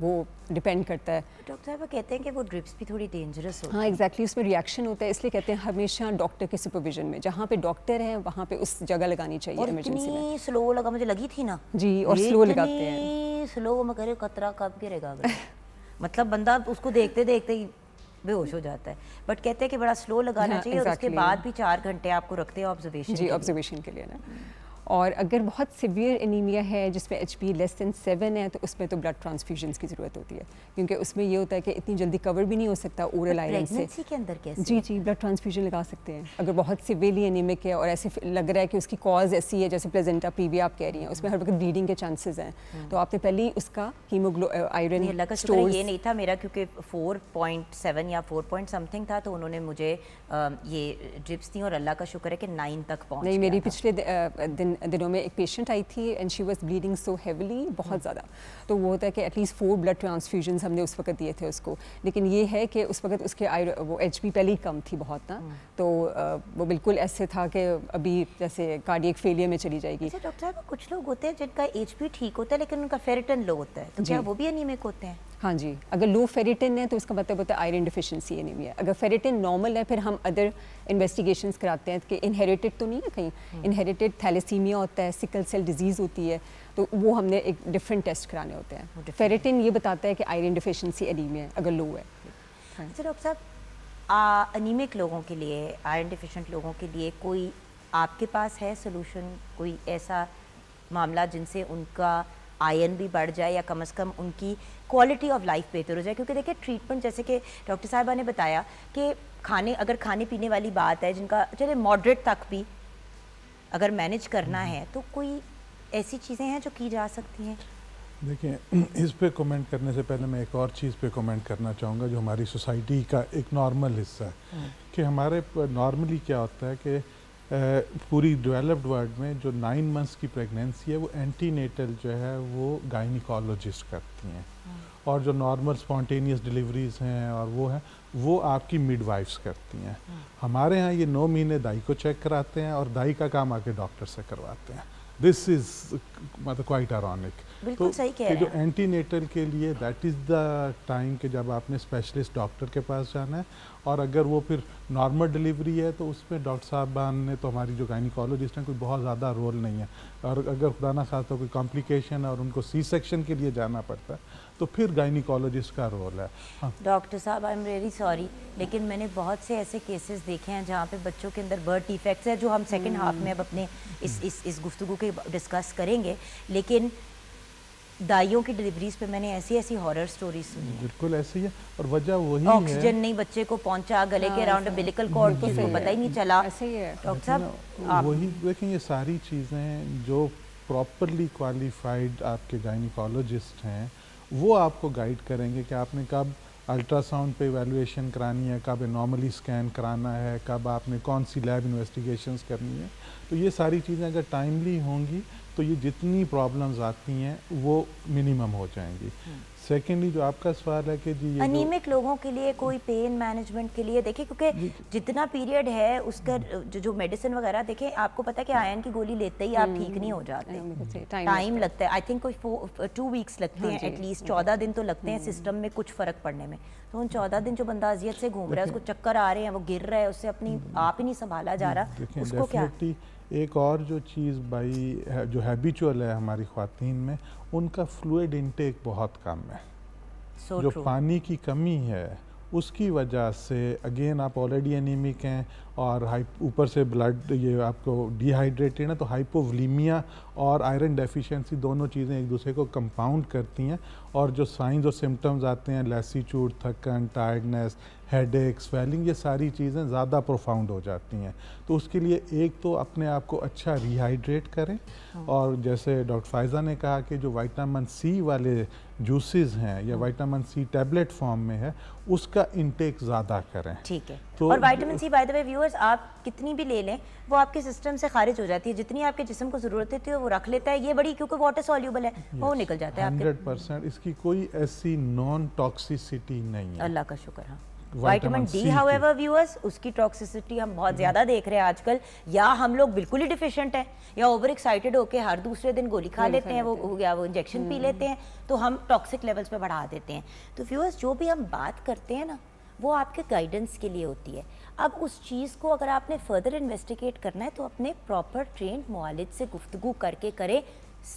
वो डिपेंड करता है डॉक्टर साहब कहते हैं कि वो ड्रिप्स भी थोड़ी डेंजरस होती हाँ एग्जैक्टली exactly, उसमें रिएक्शन होता है इसलिए कहते हैं हमेशा डॉक्टर के सुपरविजन में जहाँ पे डॉक्टर है वहाँ पे उस जगह लगानी चाहिए स्लो लगा मुझे लगी थी ना जी और स्लो लगाते हैं स्लो में करे कतरा कब गिरेगा मतलब बंदा उसको देखते देखते ही बेहोश हो जाता है बट कहते हैं कि बड़ा स्लो लगाना हाँ, चाहिए exactly. और उसके बाद भी चार घंटे आपको रखते हैं ऑब्जर्वेशन ऑब्जर्वेशन के लिए ना और अगर बहुत सिवियर एनीमिया है जिसमें एच लेस दैन सेवन है तो उसमें तो ब्लड ट्रांसफ्यूजन की ज़रूरत होती है क्योंकि उसमें ये होता है कि इतनी जल्दी कवर भी नहीं हो सकता ओरल तो आयरन से के अंदर कैसे जी जी ब्लड ट्रांसफ्यूजन लगा सकते हैं अगर बहुत सिवियरली एनीमिक है और ऐसे लग रहा है कि उसकी कॉज ऐसी है जैसे प्लेजेंटा पी आप कह रही हैं उसमें हर वक्त ब्लीडिंग के चांसेज हैं हम्म। तो आपने पहले ही उसका हीमोग्लो आयरन ये नहीं था मेरा क्योंकि फोर पॉइंट सेवन या फोर पॉइंट समथिंग था तो उन्होंने मुझे ये ड्रिप्स दी और अल्लाह का शुक्र है कि नाइन तक पहुँच नहीं मेरी पिछले दिन दिनों में एक पेशेंट आई थी and she was bleeding so heavily बहुत हम्म। ज़्यादा तो वो होता है कि एटलीस्ट फोर ब्लड ट्रांसफ्यूजन हमने उस वक्त दिए थे उसको लेकिन ये है कि उस वक्त उसके आई वो एच पहले ही कम थी बहुत ना हम्म। तो वो बिल्कुल ऐसे था कि अभी जैसे कार्डियक फेलियर में चली जाएगी डॉक्टर अच्छा, साहब कुछ लोग होते हैं जिनका एच ठीक होता है लेकिन उनका फेरिटन लो होता है तो क्या वो भी अनिमिक होते हैं हाँ जी अगर लो फेरिटिन है तो इसका मतलब होता है आयरन डिफिशेंसी एनीमिया अगर फेरिटिन नॉर्मल है फिर हम अदर इन्वेस्टिगेशंस कराते हैं कि इनहेरिटेड तो नहीं है कहीं इनहेरिटेड हम्म। थैलेसीमिया होता है सिकल सेल डिजीज़ होती है तो वो हमने एक डिफरेंट टेस्ट कराने होते हैं फेरेटिन ये बताता है कि आयरन डिफिशेंसी एनीमिया अगर लो है हाँ सर डॉक्टर साहब अनिमिक लोगों के लिए आयरन डिफिशेंट लोगों के लिए कोई आपके पास है सोलूशन कोई ऐसा मामला जिनसे उनका आयन भी बढ़ जाए या कम अज़ कम उनकी क्वालिटी ऑफ लाइफ बेहतर हो जाए क्योंकि देखिए ट्रीटमेंट जैसे कि डॉक्टर साहबा ने बताया कि खाने अगर खाने पीने वाली बात है जिनका चले मॉडरेट तक भी अगर मैनेज करना है तो कोई ऐसी चीज़ें हैं जो की जा सकती हैं देखिए इस पे कमेंट करने से पहले मैं एक और चीज़ पे कमेंट करना चाहूँगा जो हमारी सोसाइटी का एक नॉर्मल हिस्सा है हाँ। कि हमारे नॉर्मली क्या होता है कि पूरी डेवलप्ड वर्ल्ड में जो नाइन मंथ्स की प्रेगनेंसी है वो एंटीनेटल जो है वो गाइनिकोलॉजिस्ट करती हैं हाँ। और जो नॉर्मल स्पॉन्टेनियस डिलीवरीज हैं और वो हैं वो आपकी मिडवाइफ्स करती हैं हाँ। हमारे यहाँ ये नौ महीने दाई को चेक कराते हैं और दाई का काम आके डॉक्टर से करवाते हैं दिस इज़ मतलब क्वाइट आरॉनिक बिल्कुल तो सही कह रहे हैं एंटीनेटल के लिए दैट इज़ द टाइम के जब आपने स्पेशलिस्ट डॉक्टर के पास जाना है और अगर वो फिर नॉर्मल डिलीवरी है तो उसमें डॉक्टर साहबान ने तो हमारी जो गाइनिकोलॉजिस्ट हैं कोई बहुत ज़्यादा रोल नहीं है और अगर खुदा ना तो कोई कॉम्प्लिकेशन है और उनको सी सेक्शन के लिए जाना पड़ता है तो फिर गाइनिकोलॉजिस्ट का रोल है हाँ। डॉक्टर साहब आई एम वेरी सॉरी लेकिन मैंने बहुत से ऐसे केसेस देखे हैं जहाँ पे बच्चों के अंदर बर्थ डिफेक्ट्स है जो हम सेकेंड हाफ में अब अपने इस इस इस गुफ्तु के डिस्कस करेंगे लेकिन दाइयों की डिलीवरीज पे मैंने ऐसी ऐसी हॉरर स्टोरी सुनी बिल्कुल ऐसी है और वजह वही है ऑक्सीजन नहीं बच्चे को पहुंचा गले हाँ, के अराउंड अम्बिलिकल कॉर्ड तो उसको पता ही नहीं चला ऐसे ही है डॉक्टर साहब वही देखें ये सारी चीज़ें जो प्रॉपरली क्वालिफाइड आपके गायनिकोलॉजिस्ट हैं वो आपको गाइड करेंगे कि आपने कब अल्ट्रासाउंड पे वैल्यूएशन करानी है कब नॉर्मली स्कैन कराना है कब आपने कौन सी लैब इन्वेस्टिगेशंस करनी है तो ये सारी चीज़ें अगर टाइमली होंगी तो ये जितनी प्रॉब्लम्स आती हैं वो मिनिमम हो जाएंगी सेकेंडली हम्म। जो आपका सवाल है कि जी अनिमिक लोगों के लिए कोई पेन मैनेजमेंट के लिए देखिए क्योंकि जितना पीरियड है उसका हम्म। जो जो मेडिसिन वगैरह देखिए आपको पता है कि आयन की गोली लेते ही आप ठीक नहीं हो जाते टाइम हम्म, लगता है आई थिंक कोई टू वीक्स लगते हाँ हैं एटलीस्ट हाँ चौदह दिन तो लगते हैं सिस्टम में कुछ फ़र्क पड़ने में तो उन चौदह दिन जो बंदा अजियत से घूम रहा है उसको चक्कर आ रहे हैं वो गिर रहा है उससे अपनी आप ही नहीं संभाला जा रहा उसको क्या एक और जो चीज़ भाई जो हैबिचुअल है हमारी खातन में उनका फ्लूड इनटेक बहुत कम है so जो true. पानी की कमी है उसकी वजह से अगेन आप ऑलरेडी एनीमिक हैं और ऊपर से ब्लड ये आपको डिहाइड्रेटेड है तो हाइपोवलीमिया और आयरन डेफिशिएंसी दोनों चीज़ें एक दूसरे को कंपाउंड करती हैं और जो साइंस और सिम्टम्स आते हैं लेसीचूड थकन टायर्डनेस हेड एक स्वेलिंग ये सारी चीज़ें ज़्यादा प्रोफाउंड हो जाती हैं तो उसके लिए एक तो अपने आप को अच्छा रिहाइड्रेट करें हाँ। और जैसे डॉक्टर फायज़ा ने कहा कि जो वाइटामिन सी वाले जूसेस हैं या वाइटामिन सी टैबलेट फॉर्म में है उसका इंटेक ज़्यादा करें ठीक है तो और vitamin C by the way viewers आप कितनी भी ले लें वो आपके सिस्टम से खारिज हो जाती है जितनी आपके जिसम को ज़रूरत होती है वो रख लेता है ये बड़ी क्योंकि वाटर सॉल्यूबल है yes, वो निकल जाता है हंड्रेड परसेंट इसकी कोई ऐसी नॉन टॉक्सिसिटी नहीं है अल्लाह का शुक्र हाँ वाइटामिन डी हाउएवर व्यूअर्स उसकी टॉक्सिसिटी हम बहुत hmm. ज़्यादा देख रहे हैं आजकल या हम लोग बिल्कुल ही डिफिशियंट हैं या ओवर एक्साइटेड होकर हर दूसरे दिन गोली खा लेते हैं वो हो गया वो इंजेक्शन पी hmm. लेते हैं तो हम टॉक्सिक लेवल्स पे बढ़ा देते हैं तो व्यूअर्स जो भी हम बात करते हैं ना वो आपके गाइडेंस के लिए होती है अब उस चीज़ को अगर आपने फर्दर इन्वेस्टिगेट करना है तो अपने प्रॉपर ट्रेंड मालिद से गुफ्तु करके करें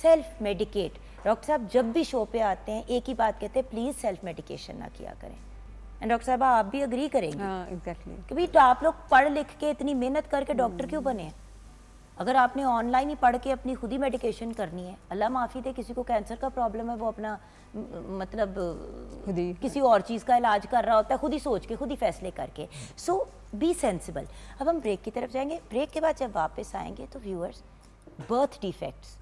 सेल्फ मेडिकेट डॉक्टर साहब जब भी शो पे आते हैं एक ही बात कहते हैं प्लीज़ सेल्फ मेडिकेशन ना किया करें एंड डॉक्टर साहब आप भी अग्री करेंगे एग्जैक्टली uh, तो आप लोग पढ़ लिख के इतनी मेहनत करके डॉक्टर क्यों बने हैं अगर आपने ऑनलाइन ही पढ़ के अपनी खुद ही मेडिकेशन करनी है अल्लाह माफ़ी दे किसी को कैंसर का प्रॉब्लम है वो अपना मतलब खुद ही किसी और चीज़ का इलाज कर रहा होता है खुद ही सोच के खुद ही फैसले करके सो बी सेंसिबल अब हम ब्रेक की तरफ जाएंगे ब्रेक के बाद जब वापस आएंगे तो व्यूअर्स बर्थ डिफेक्ट्स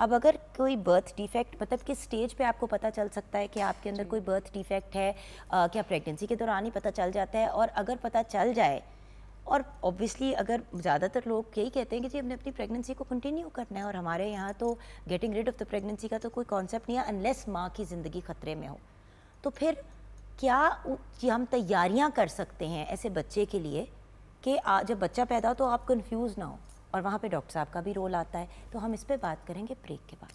अब अगर कोई बर्थ डिफेक्ट मतलब किस स्टेज पे आपको पता चल सकता है कि आपके अंदर कोई बर्थ डिफेक्ट है आ, क्या प्रेगनेंसी के दौरान ही पता चल जाता है और अगर पता चल जाए और ऑब्वियसली अगर ज़्यादातर लोग यही कहते हैं कि जी हमने अपनी प्रेगनेंसी को कंटिन्यू करना है और हमारे यहाँ तो getting rid of the pregnancy का तो कोई कॉन्सेप्ट नहीं है अनलेस माँ की ज़िंदगी ख़तरे में हो तो फिर क्या कि हम तैयारियाँ कर सकते हैं ऐसे बच्चे के लिए कि जब बच्चा पैदा हो तो आप कन्फ्यूज़ ना हो और वहाँ पे डॉक्टर साहब का भी रोल आता है तो हम इस पर बात करेंगे ब्रेक के बाद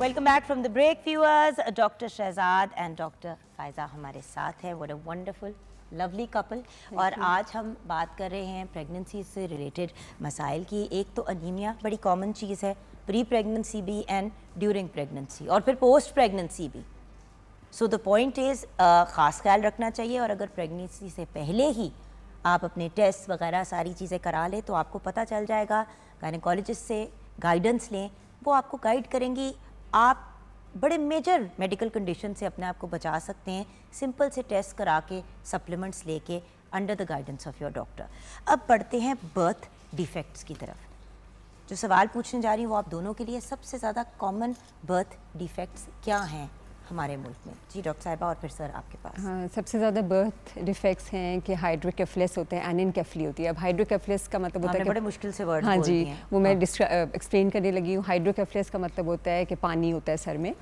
welcome back from the break viewers doctor Shahzad and doctor Faiza हमारे साथ हैं what a wonderful lovely couple और आज हम बात कर रहे हैं प्रेगनेंसी से रिलेटेड मसाइल की एक तो अनीमिया बड़ी कॉमन चीज़ है प्री प्रेगनेंसी भी एंड ड्यूरिंग प्रेगनेंसी और फिर पोस्ट प्रेगनेंसी भी सो द पॉइंट इज़ ख़ास ख्याल रखना चाहिए और अगर प्रेगनेंसी से पहले ही आप अपने टेस्ट वगैरह सारी चीज़ें करा लें तो आपको पता चल जाएगा गायनकोलॉजिस्ट से गाइडेंस लें वो आपको गाइड करेंगी आप बड़े मेजर मेडिकल कंडीशन से अपने आप को बचा सकते हैं सिंपल से टेस्ट करा के सप्लीमेंट्स लेके under the guidance of your doctor अब बढ़ते हैं बर्थ डिफेक्ट्स की तरफ जो सवाल पूछने जा रही हूँ वो आप दोनों के लिए सबसे ज़्यादा कॉमन बर्थ डिफेक्ट्स क्या हैं हमारे मुल्क में जी डॉक्टर साहिबा और फिर सर आपके पास हाँ सबसे ज़्यादा बर्थ डिफेक्ट्स हैं कि हाइड्रोकेफलेस होते हैं एनिन कैफली होती है अब हाइड्रोकेफलेस का मतलब हाँ, होता है बड़े मुश्किल से वर्ड हाँ जी वो मैं एक्सप्लेन हाँ। करने लगी हूँ हाइड्रोकेफलेस का मतलब होता है कि पानी होता है सर में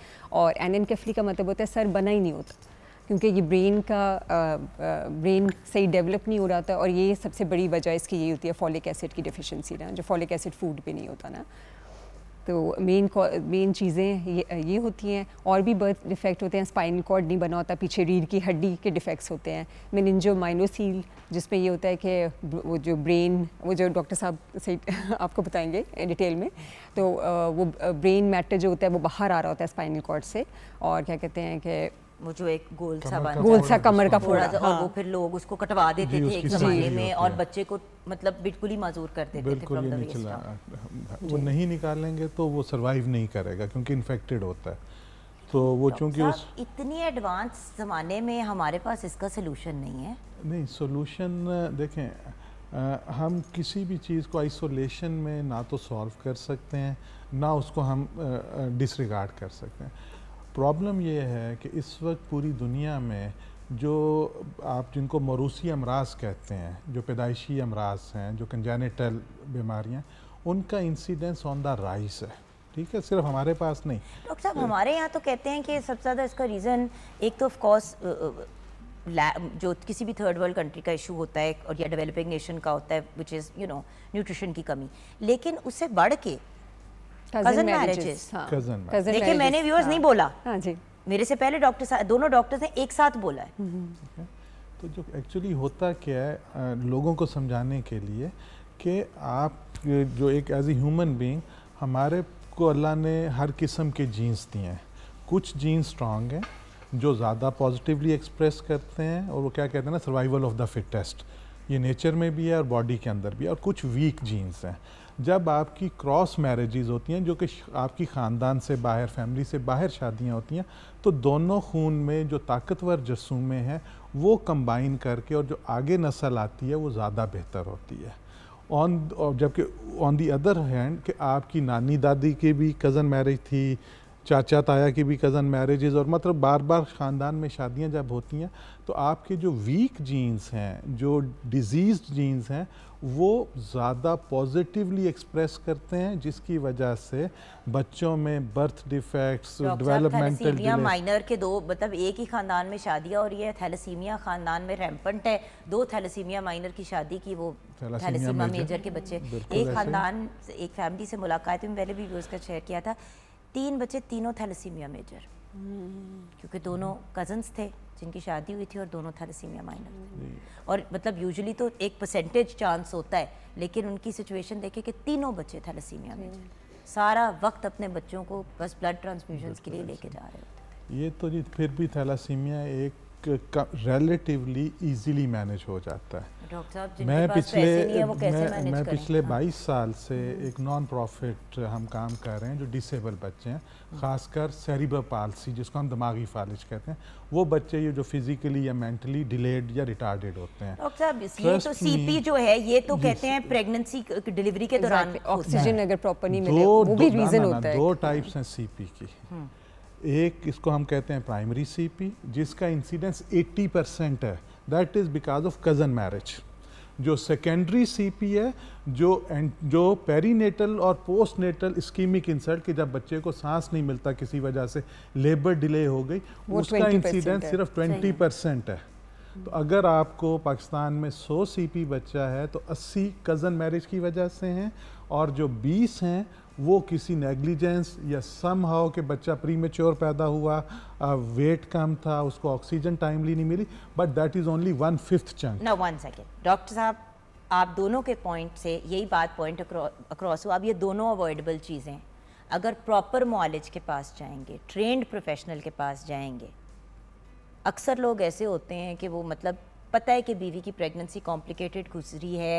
और एनिन कैफली का मतलब होता है सर बना ही नहीं होता क्योंकि ये ब्रेन का ब्रेन सही डेवलप नहीं हो रहा था और ये सबसे बड़ी वजह इसकी यही होती है फॉलिक एसिड की डिफिशेंसी ना जो फॉलिक एसिड फूड पे नहीं होता ना तो मेन मेन चीज़ें ये ये होती हैं और भी बर्थ डिफेक्ट होते हैं स्पाइनल कॉर्ड नहीं बना होता पीछे रीढ़ की हड्डी के डिफेक्ट्स होते हैं मेन जो माइनोसील जिसमें ये होता है कि वो जो ब्रेन वो जो डॉक्टर साहब से आपको बताएंगे डिटेल में तो वो ब्रेन मैटर जो होता है वो बाहर आ रहा होता है स्पाइनल कॉर्ड से और क्या कहते हैं कि वो जो एक गोल सा बन गोल सा कमर का फोड़ा था और हाँ। वो फिर लोग उसको कटवा देते थे एक जमाने में और बच्चे को मतलब बिल्कुल ही माजूर कर देते थे फ्रॉम द हाँ, वो नहीं निकालेंगे तो वो सरवाइव नहीं करेगा क्योंकि इन्फेक्टेड होता है तो वो चूंकि उस इतनी एडवांस ज़माने में हमारे पास इसका सलूशन नहीं है नहीं सलूशन देखें आ, हम किसी भी चीज़ को आइसोलेशन में ना तो सॉल्व कर सकते हैं ना उसको हम डिसरिगार्ड कर सकते हैं प्रॉब्लम यह है कि इस वक्त पूरी दुनिया में जो आप जिनको मरूसी अमराज कहते हैं जो पैदाइशी अमराज हैं जो कंजैनिटल बीमारियाँ उनका इंसिडेंस ऑन द राइस है ठीक है सिर्फ हमारे पास नहीं डॉक्टर साहब हमारे यहाँ तो कहते हैं कि सबसे ज़्यादा इसका रीज़न एक तो ऑफकोर्स जो किसी भी थर्ड वर्ल्ड कंट्री का इशू होता है और या डेवलपिंग नेशन का होता है which is you know nutrition की कमी लेकिन उससे बढ़ के कजन मैरिजेस कजन देखिए मैंने व्यूअर्स हाँ. नहीं बोला हां जी मेरे से पहले डॉक्टर दोनों डॉक्टर्स ने एक साथ बोला है हम्म, हम्म। तो जो एक्चुअली होता क्या है लोगों को समझाने के लिए कि आप जो एक एज ए ह्यूमन बीइंग हमारे को अल्लाह ने हर किस्म के जीन्स दिए हैं कुछ जीन्स स्ट्रांग हैं जो ज़्यादा पॉजिटिवली एक्सप्रेस करते हैं और वो क्या कहते हैं ना सर्वाइवल ऑफ द फिटेस्ट ये नेचर में भी है और बॉडी के अंदर भी है और कुछ वीक जीन्स हैं जब आपकी क्रॉस मैरिजेज होती हैं जो कि आपकी ख़ानदान से बाहर फैमिली से बाहर शादियां होती हैं तो दोनों खून में जो ताकतवर जसूमें हैं वो कंबाइन करके और जो आगे नस्ल आती है वो ज़्यादा बेहतर होती है ऑन जबकि ऑन दी अदर हैंड कि आपकी नानी दादी की भी कज़न मैरिज थी चाचा ताया की भी कज़न मैरिजेज़ और मतलब बार बार ख़ानदान में शादियाँ जब होती हैं तो आपके जो वीक जीन्स हैं जो डिजीज़ जीन्स हैं वो ज़्यादा पॉजिटिवली एक्सप्रेस करते हैं जिसकी वजह से बच्चों में बर्थ डिफेक्ट्स डेवलपमेंटल माइनर के दो मतलब एक ही ख़ानदान में शादियाँ और ये थैलेसीमिया ख़ानदान में रैम्पंट है दो थैलेसीमिया माइनर की शादी की वो थैलेसीमिया मेजर के बच्चे एक ख़ानदान एक फैमिली से मुलाकात में पहले भी उसका शेयर किया था तीन बच्चे तीनों थैलेसीमिया मेजर क्योंकि दोनों कजन्स थे जिनकी शादी हुई थी और दोनों थैलेसीमिया माइनर थे और मतलब यूजुअली तो एक परसेंटेज चांस होता है लेकिन उनकी सिचुएशन देखे कि तीनों बच्चे थैलेसीमिया में सारा वक्त अपने बच्चों को बस ब्लड ट्रांसफ्यूजन के लिए लेके जा रहे होते ये तो जी फिर भी थैलासीमिया एक रिलेटिवली इजीली मैनेज हो जाता है मैं पिछले है, मैं, मैं पिछले हाँ। 22 साल से हम्म। एक नॉन प्रॉफिट हम काम कर रहे हैं जो डिसेबल बच्चे हैं हम्म। खासकर सेरिबर पालसी जिसको हम दिमागी फालिश कहते हैं वो बच्चे ये जो फिजिकली या मेंटली डिलेड या रिटार्डेड होते हैं ये तो सीपी जो है ये तो कहते हैं प्रेगनेंसी डिलीवरी के दौरान ऑक्सीजन अगर प्रॉपर नहीं मिले वो भी रीजन होता है दो टाइप्स हैं सीपी की हम्म। एक इसको हम कहते हैं प्राइमरी सीपी जिसका इंसिडेंस 80 परसेंट है that is because of cousin marriage जो सेकेंडरी सीपी है जो जो पेरीनेटल और पोस्टनेटल स्कीमिक इंसल्ट के जब बच्चे को सांस नहीं मिलता किसी वजह से लेबर डिले हो गई उसका इंसिडेंस सिर्फ 20 परसेंट है तो अगर आपको पाकिस्तान में 100 सीपी बच्चा है तो 80 कज़न मैरिज की वजह से हैं और जो 20 हैं वो किसी नेग्लिजेंस या सम हाउ कि बच्चा प्री मेच्योर पैदा हुआ वेट कम था उसको ऑक्सीजन टाइमली नहीं मिली but that is only one fifth chance ना वन सेकेंड डॉक्टर साहब आप दोनों के पॉइंट से यही बात पॉइंट अक्रॉस हुआ अब ये दोनों अवॉइडेबल चीज़ें अगर प्रॉपर मॉलेज के पास जाएंगे ट्रेंड प्रोफेशनल के पास जाएंगे अक्सर लोग ऐसे होते हैं कि वो मतलब पता है कि बीवी की प्रेगनेंसी कॉम्प्लिकेटेड गुजरी है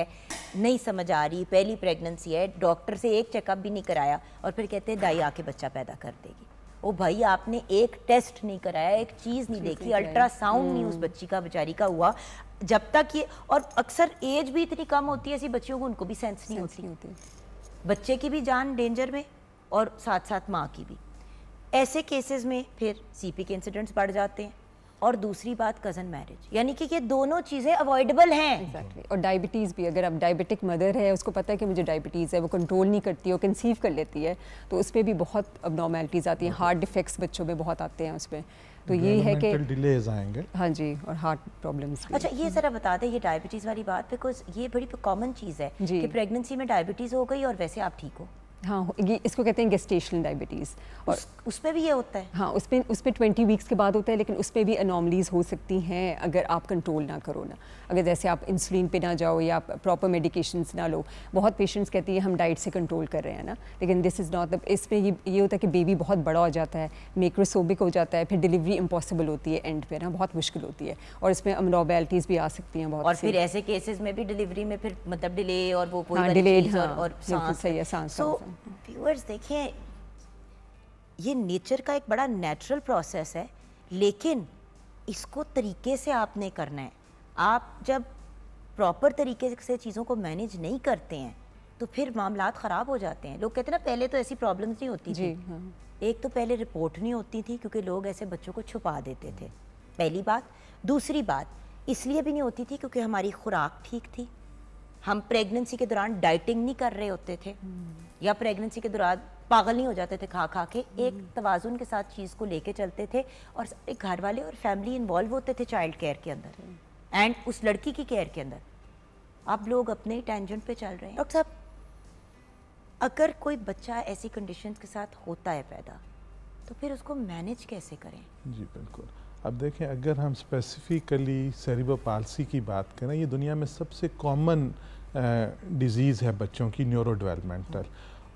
नहीं समझ आ रही पहली प्रेगनेंसी है डॉक्टर से एक चेकअप भी नहीं कराया और फिर कहते हैं दाई आके बच्चा पैदा कर देगी ओ भाई आपने एक टेस्ट नहीं कराया एक चीज़ नहीं देखी अल्ट्रासाउंड नहीं उस हम्म। बच्ची का बेचारी का हुआ जब तक ये और अक्सर एज भी इतनी कम होती है ऐसी बच्चियों को उनको भी सेंस नहीं होती होती बच्चे की भी जान डेंजर में और साथ साथ माँ की भी ऐसे केसेस में फिर सीपी के इंसिडेंट्स बढ़ जाते हैं और दूसरी बात कज़न मैरिज यानी कि ये दोनों चीज़ें अवॉइडेबल हैं exactly. और डायबिटीज़ भी अगर आप डायबिटिक मदर है उसको पता है कि मुझे डायबिटीज़ है वो कंट्रोल नहीं करती है कंसीव कर लेती है तो उस पर भी बहुत अबनॉर्मेलिटीज़ आती हैं हार्ट डिफेक्ट्स बच्चों में बहुत आते हैं उसमें तो ये है कि डिलेज आएंगे हाँ जी और हार्ट प्रॉब्लम्स अच्छा ये ज़रा बता दें ये डायबिटीज़ वाली बात बिकॉज ये बड़ी कॉमन चीज़ है कि प्रेगनेंसी में डायबिटीज़ हो गई और वैसे आप ठीक हो हाँ इसको कहते हैं गेस्टेशनल डायबिटीज़ और उस, उसमें भी ये होता है हाँ उस पर उस पर ट्वेंटी वीक्स के बाद होता है लेकिन उस पर भी अनॉमलीज़ हो सकती हैं अगर आप कंट्रोल ना करो ना अगर जैसे आप इंसुलिन पे ना जाओ या प्रॉपर मेडिकेशंस ना लो बहुत पेशेंट्स कहती है हम डाइट से कंट्रोल कर रहे हैं ना लेकिन दिस इज़ नॉट इस पर ये होता है कि बेबी बहुत बड़ा हो जाता है मेक्रोसोबिक हो जाता है फिर डिलीवरी इम्पॉसिबल होती है एंड पे ना बहुत मुश्किल होती है और इसमें अमनॉबैलिटीज़ भी आ सकती हैं बहुत और फिर ऐसे केसेज में भी डिलीवरी में फिर मतलब डिले और वो डिलेड हाँ, और हाँ, सही है सांस तो व्यूअर्स देखें ये नेचर का एक बड़ा नेचुरल प्रोसेस है लेकिन इसको तरीके से आपने करना है आप जब प्रॉपर तरीके से चीज़ों को मैनेज नहीं करते हैं तो फिर मामला ख़राब हो जाते हैं लोग कहते हैं ना पहले तो ऐसी प्रॉब्लम्स नहीं होती थी हाँ। एक तो पहले रिपोर्ट नहीं होती थी क्योंकि लोग ऐसे बच्चों को छुपा देते थे पहली बात दूसरी बात इसलिए भी नहीं होती थी क्योंकि हमारी खुराक ठीक थी हम प्रेगनेंसी के दौरान डाइटिंग नहीं कर रहे होते थे हम्म। या प्रेगनेंसी के दौरान पागल नहीं हो जाते थे खा खा के एक हम्म। तोज़ुन के साथ चीज़ को लेके चलते थे और सारे घर वाले और फैमिली इन्वॉल्व होते थे चाइल्ड केयर के अंदर एंड हम्म। उस लड़की की केयर के अंदर आप लोग अपने टेंजेंट पे चल रहे हैं डॉक्टर साहब अगर कोई बच्चा ऐसी कंडीशंस के साथ होता है पैदा तो फिर उसको मैनेज कैसे करें जी बिल्कुल अब देखें अगर हम स्पेसिफिकली सेरिब्रो पालसी की बात करें ये दुनिया में सबसे कॉमन डिज़ीज़ है बच्चों की न्यूरो हम्म। डेवलपमेंटल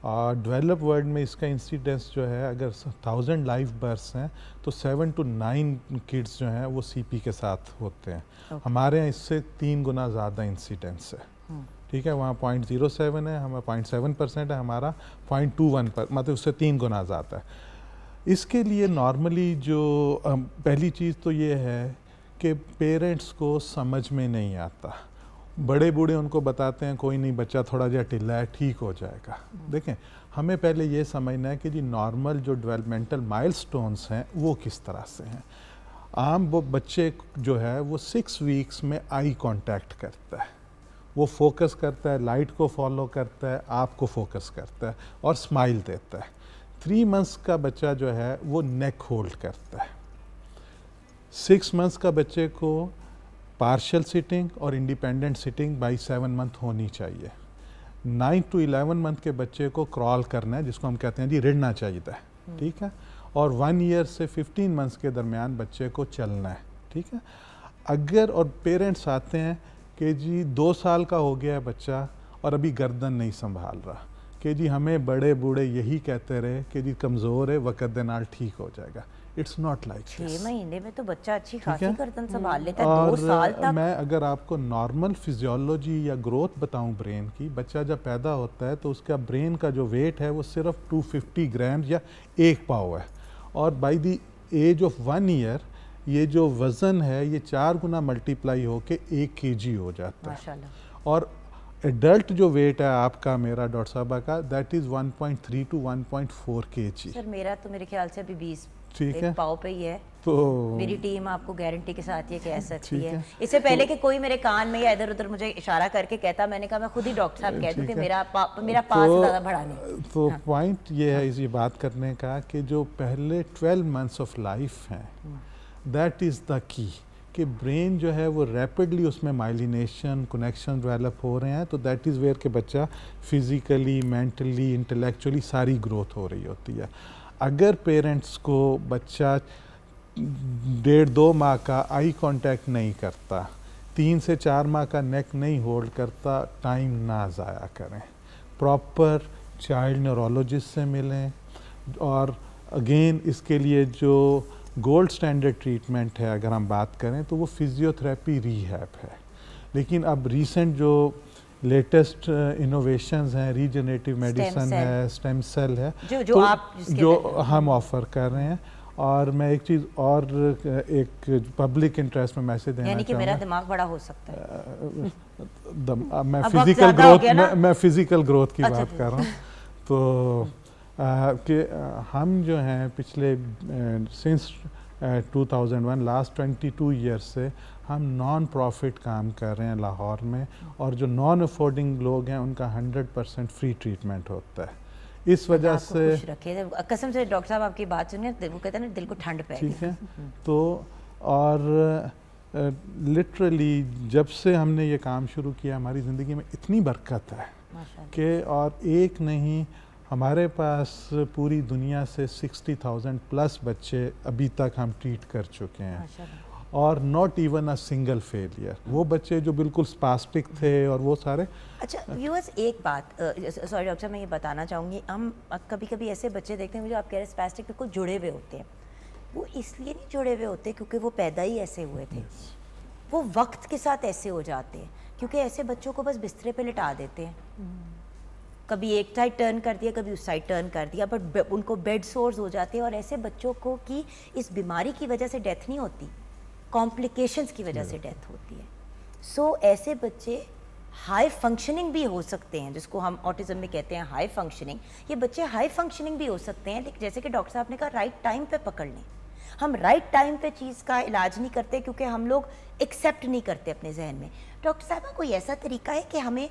और डेवलप वर्ल्ड में इसका इंसिडेंस जो है अगर थाउजेंड लाइफ बर्थ्स हैं तो सेवन टू नाइन किड्स जो हैं वो सीपी के साथ होते हैं okay. हमारे यहाँ इससे तीन गुना ज़्यादा इंसिडेंस है hmm. ठीक है वहाँ पॉइंट जीरो सेवन है हमें पॉइंट सेवन परसेंट है हमारा पॉइंट टू वन पर मतलब उससे तीन गुना ज़्यादा है इसके लिए नॉर्मली जो पहली चीज़ तो ये है कि पेरेंट्स को समझ में नहीं आता बड़े बूढ़े उनको बताते हैं कोई नहीं बच्चा थोड़ा जहा टिल्ला है ठीक हो जाएगा देखें हमें पहले ये समझना है कि जी नॉर्मल जो डेवलपमेंटल माइलस्टोन्स हैं वो किस तरह से हैं आम वो बच्चे जो है वो सिक्स वीक्स में आई कांटेक्ट करता है वो फोकस करता है लाइट को फॉलो करता है आपको फोकस करता है और स्माइल देता है थ्री मंथ्स का बच्चा जो है वो नेक होल्ड करता है सिक्स मंथ्स का बच्चे को पार्शल सिटिंग और independent sitting by seven month होनी चाहिए नाइन्थ टू इलेवन मंथ के बच्चे को क्रॉल करना है जिसको हम कहते हैं जी रिड़ना चाहिए था हम्म। ठीक है और वन ईयर से फिफ्टीन मंथ्स के दरमियान बच्चे को चलना है ठीक है अगर और पेरेंट्स आते हैं कि जी दो साल का हो गया है बच्चा और अभी गर्दन नहीं संभाल रहा कि जी हमें बड़े बूढ़े यही कहते रहे कि जी कमज़ोर है वक़्त दे ठीक हो जाएगा इट्स नॉट लाइक छह महीने में तो बच्चा अच्छी खासी गर्दन संभाल लेता है और दो साल तक मैं अगर आपको नॉर्मल फिजियोलॉजी या ग्रोथ बताऊं ब्रेन की बच्चा जब पैदा होता है तो उसका ब्रेन का जो वेट है वो सिर्फ 250 फिफ्टी ग्राम या एक पाव है और by the age of one year ये जो वज़न है ये चार गुना मल्टीप्लाई होके एक के हो जाता है और एडल्ट जो वेट है आपका मेरा डॉक्टर साहबा का that is 1.3 to 1.4 KG sir मेरा तो मेरे ख्याल से अभी 20 ठीक है पाव पे ही है तो मेरी टीम आपको गारंटी के साथ ये कह सकती है, इससे पहले तो, कि कोई मेरे कान में या इधर उधर मुझे इशारा करके कहता मैंने कहा मैं खुद ही डॉक्टर साहब कह दूँ कि मेरा पा, मेरा तो पास तो, ज़्यादा बढ़ा नहीं तो हाँ। पॉइंट ये है हाँ। इस ये बात करने का कि जो पहले ट्वेल्व मंथ्स ऑफ लाइफ हैं दैट इज़ द की कि ब्रेन जो है वो रैपिडली उसमें माइलिनेशन कनेक्शन डेवलप हो रहे हैं तो दैट इज़ वेयर के बच्चा फिज़िकली मेंटली इंटेलेक्चुअली सारी ग्रोथ हो रही होती है अगर पेरेंट्स को बच्चा डेढ़ दो माह का आई कांटेक्ट नहीं करता तीन से चार माह का नेक नहीं होल्ड करता टाइम ना ज़ाया करें प्रॉपर चाइल्ड न्यूरोलॉजिस्ट से मिलें और अगेन इसके लिए जो गोल्ड स्टैंडर्ड ट्रीटमेंट है अगर हम बात करें तो वो फिज़ियोथेरेपी रीहैप है लेकिन अब रिसेंट जो लेटेस्ट इनोवेशंस uh, हैं रीजनेटिव मेडिसन है स्टेम सेल है जो जो तो आप जो हम ऑफर कर रहे हैं और मैं एक चीज़ और uh, एक पब्लिक इंटरेस्ट में मैसेज देना यानी कि मेरा दिमाग बड़ा हो सकता है uh, दम, मैं फिजिकल ग्रोथ मैं, मैं फिजिकल ग्रोथ की अच्छा, बात अच्छा। कर रहा हूँ तो आ, कि हम जो हैं पिछले सिंस 2001 लास्ट 22 इयर्स से हम नॉन प्रॉफिट काम कर रहे हैं लाहौर में और जो नॉन अफोर्डिंग लोग हैं उनका 100 परसेंट फ्री ट्रीटमेंट होता है इस वजह से कसम से डॉक्टर साहब आपकी बात सुनिए तो वो कहते हैं ना दिल को ठंड पे ठीक है हम्म। तो और लिटरली जब से हमने ये काम शुरू किया हमारी ज़िंदगी में इतनी बरकत है कि और एक नहीं हमारे पास पूरी दुनिया से 60,000 प्लस बच्चे अभी तक हम ट्रीट कर चुके हैं और not even a single failure वो बच्चे जो बिल्कुल स्पास्टिक थे और वो सारे अच्छा व्यूअर्स एक बात सॉरी डॉक्टर साहब मैं ये बताना चाहूँगी हम कभी कभी ऐसे बच्चे देखते हैं जो आप कह रहे हैं स्पास्टिक बिल्कुल जुड़े हुए होते हैं वो इसलिए नहीं जुड़े हुए होते क्योंकि वो पैदा ही ऐसे हुए थे वो वक्त के साथ ऐसे हो जाते हैं क्योंकि ऐसे बच्चों को बस बिस्तरे पे लिटा देते हैं hmm. कभी एक साइड टर्न कर दिया कभी उस साइड टर्न कर दिया बट उनको बेड सोर्स हो जाते हैं और ऐसे बच्चों को कि इस बीमारी की वजह से डेथ नहीं होती कॉम्प्लिकेशंस की वजह से डेथ होती है सो so, ऐसे बच्चे हाई फंक्शनिंग भी हो सकते हैं जिसको हम ऑटिज़म में कहते हैं हाई फंक्शनिंग ये बच्चे हाई फंक्शनिंग भी हो सकते हैं लेकिन जैसे कि डॉक्टर साहब ने कहा राइट टाइम पे पकड़ लें हम राइट टाइम पे चीज़ का इलाज नहीं करते क्योंकि हम लोग एक्सेप्ट नहीं करते अपने जहन में डॉक्टर साहब कोई ऐसा तरीका है कि हमें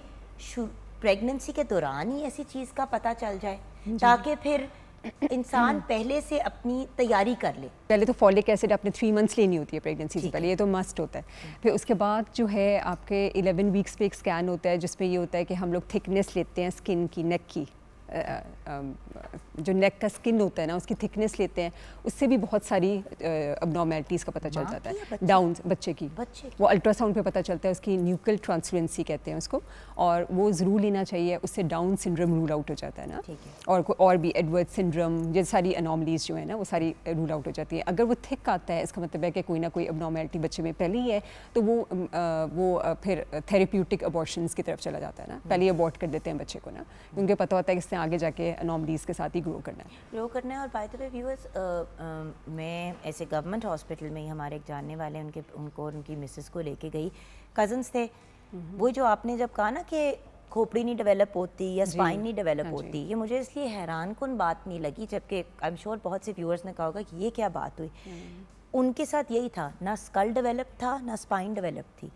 प्रेगनेंसी के दौरान ही ऐसी चीज़ का पता चल जाए ताकि फिर इंसान हम्म। पहले से अपनी तैयारी कर ले पहले तो फॉलिक एसिड आपने थ्री मंथ्स लेनी होती है प्रेगनेंसी से पहले ये तो मस्ट होता है हम्म। फिर उसके बाद जो है आपके इलेवन वीक्स पे एक स्कैन होता है जिसमें ये होता है कि हम लोग थिकनेस लेते हैं स्किन की नेक की जो नेक का स्किन होता है ना उसकी थिकनेस लेते हैं उससे भी बहुत सारी अबनॉर्मेलिटीज़ का पता चल हाँ, जाता है डाउन बच्चे की बच्चे वो अल्ट्रासाउंड पे पता चलता है उसकी न्यूक्ल ट्रांसपेरेंसी कहते हैं उसको और वो ज़रूर लेना चाहिए उससे डाउन सिंड्रम रूल आउट हो जाता है ना है। और और भी एडवर्ड सिंड्रम ये सारी अनोमलीज़ जो है ना वो सारी रूल आउट हो जाती है अगर वो थिक आता है इसका मतलब है कि कोई ना कोई अबनॉर्मेलिटी बच्चे में पहले ही है तो वो वो फिर थेरेप्यूटिक अबॉर्शन की तरफ चला जाता है ना हम्म। पहले अबॉर्ट कर देते हैं बच्चे को ना क्योंकि पता होता है कि इससे आगे जाके अनोमलीज़ के साथ ही ग्रो करना है ग्रो करना है और बाय द वे व्यूअर्स मैं ऐसे गवर्नमेंट हॉस्पिटल में ही हमारे एक जानने वाले उनके उनको उनकी मिसेस को लेके गई कज़न्स थे हम्म। वो जो आपने जब कहा ना कि खोपड़ी नहीं डेवलप होती या स्पाइन नहीं डेवलप हाँ होती ये मुझे इसलिए हैरान कन बात नहीं लगी जबकि आई एम श्योर बहुत से व्यूअर्स ने कहा होगा कि ये क्या बात हुई हम्म। उनके साथ यही था ना स्कल डेवलप था ना स्पाइन डेवलप थी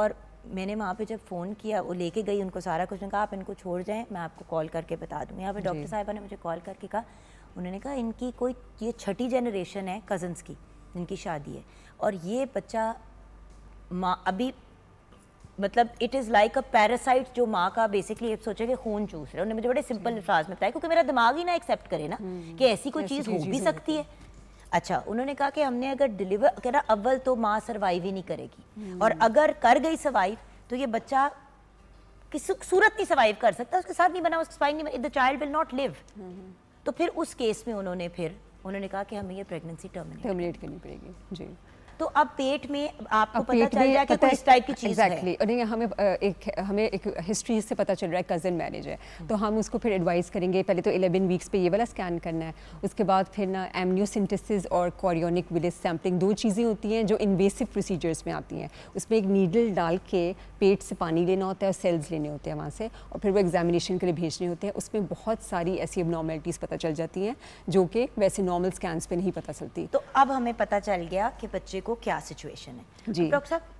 और मैंने वहाँ पे जब फ़ोन किया वो लेके गई उनको सारा कुछ कहा आप इनको छोड़ जाएं मैं आपको कॉल करके बता दूँ यहाँ पे डॉक्टर साहिबा ने मुझे कॉल करके कहा उन्होंने कहा इनकी कोई ये छठी जनरेशन है कज़न्स की जिनकी शादी है और ये बच्चा माँ अभी मतलब it is like a parasite जो माँ का बेसिकली आप सोचे कि खून चूस रहे उन्होंने मुझे बड़े सिंपल लिफाज में बताया क्योंकि मेरा दिमाग ही ना एक्सेप्ट करे ना हम्म। कि ऐसी कोई चीज़ हो भी सकती है अच्छा उन्होंने कहा कि हमने अगर डिलीवर कह रहा अव्वल तो माँ सर्वाइव ही नहीं करेगी और अगर कर गई सर्वाइव तो ये बच्चा किस सूरत नहीं सर्वाइव कर सकता उसके साथ नहीं बना उसके साथ नहीं बना the child will not live तो फिर उस केस में उन्होंने फिर उन्होंने कहा कि हमें ये प्रेगनेंसी टर्मिनेट टर्मिनेट करनी पड़ेगी जी तो अब पेट में आपको पता चल रहा है कि तो इस टाइप की चीज़ exactly. है और नहीं हमें एक हमें एक हिस्ट्री से पता चल रहा है कज़न मैरिज है हम्म। तो हम उसको फिर एडवाइस करेंगे पहले तो 11 वीक्स पे ये वाला स्कैन करना है उसके बाद फिर ना एमनियोसिंटेसिस और कॉरियोनिक विलेज सैम्पलिंग दो चीज़ें होती हैं जो इन्वेसिव प्रोसीजर्स में आती हैं उसमें एक नीडल डाल के पेट से पानी लेना होता है और सेल्स लेने होते हैं वहाँ से और फिर वो एग्जामिनेशन के लिए भेजने होते हैं उसमें बहुत सारी ऐसी एबनॉर्मेलिटीज़ पता चल जाती हैं जो कि वैसे नॉर्मल स्कैन पर नहीं पता चलती तो अब हमें पता चल गया कि बच्चे देखो क्या सिचुएशन है जी तो डॉक्टर साहब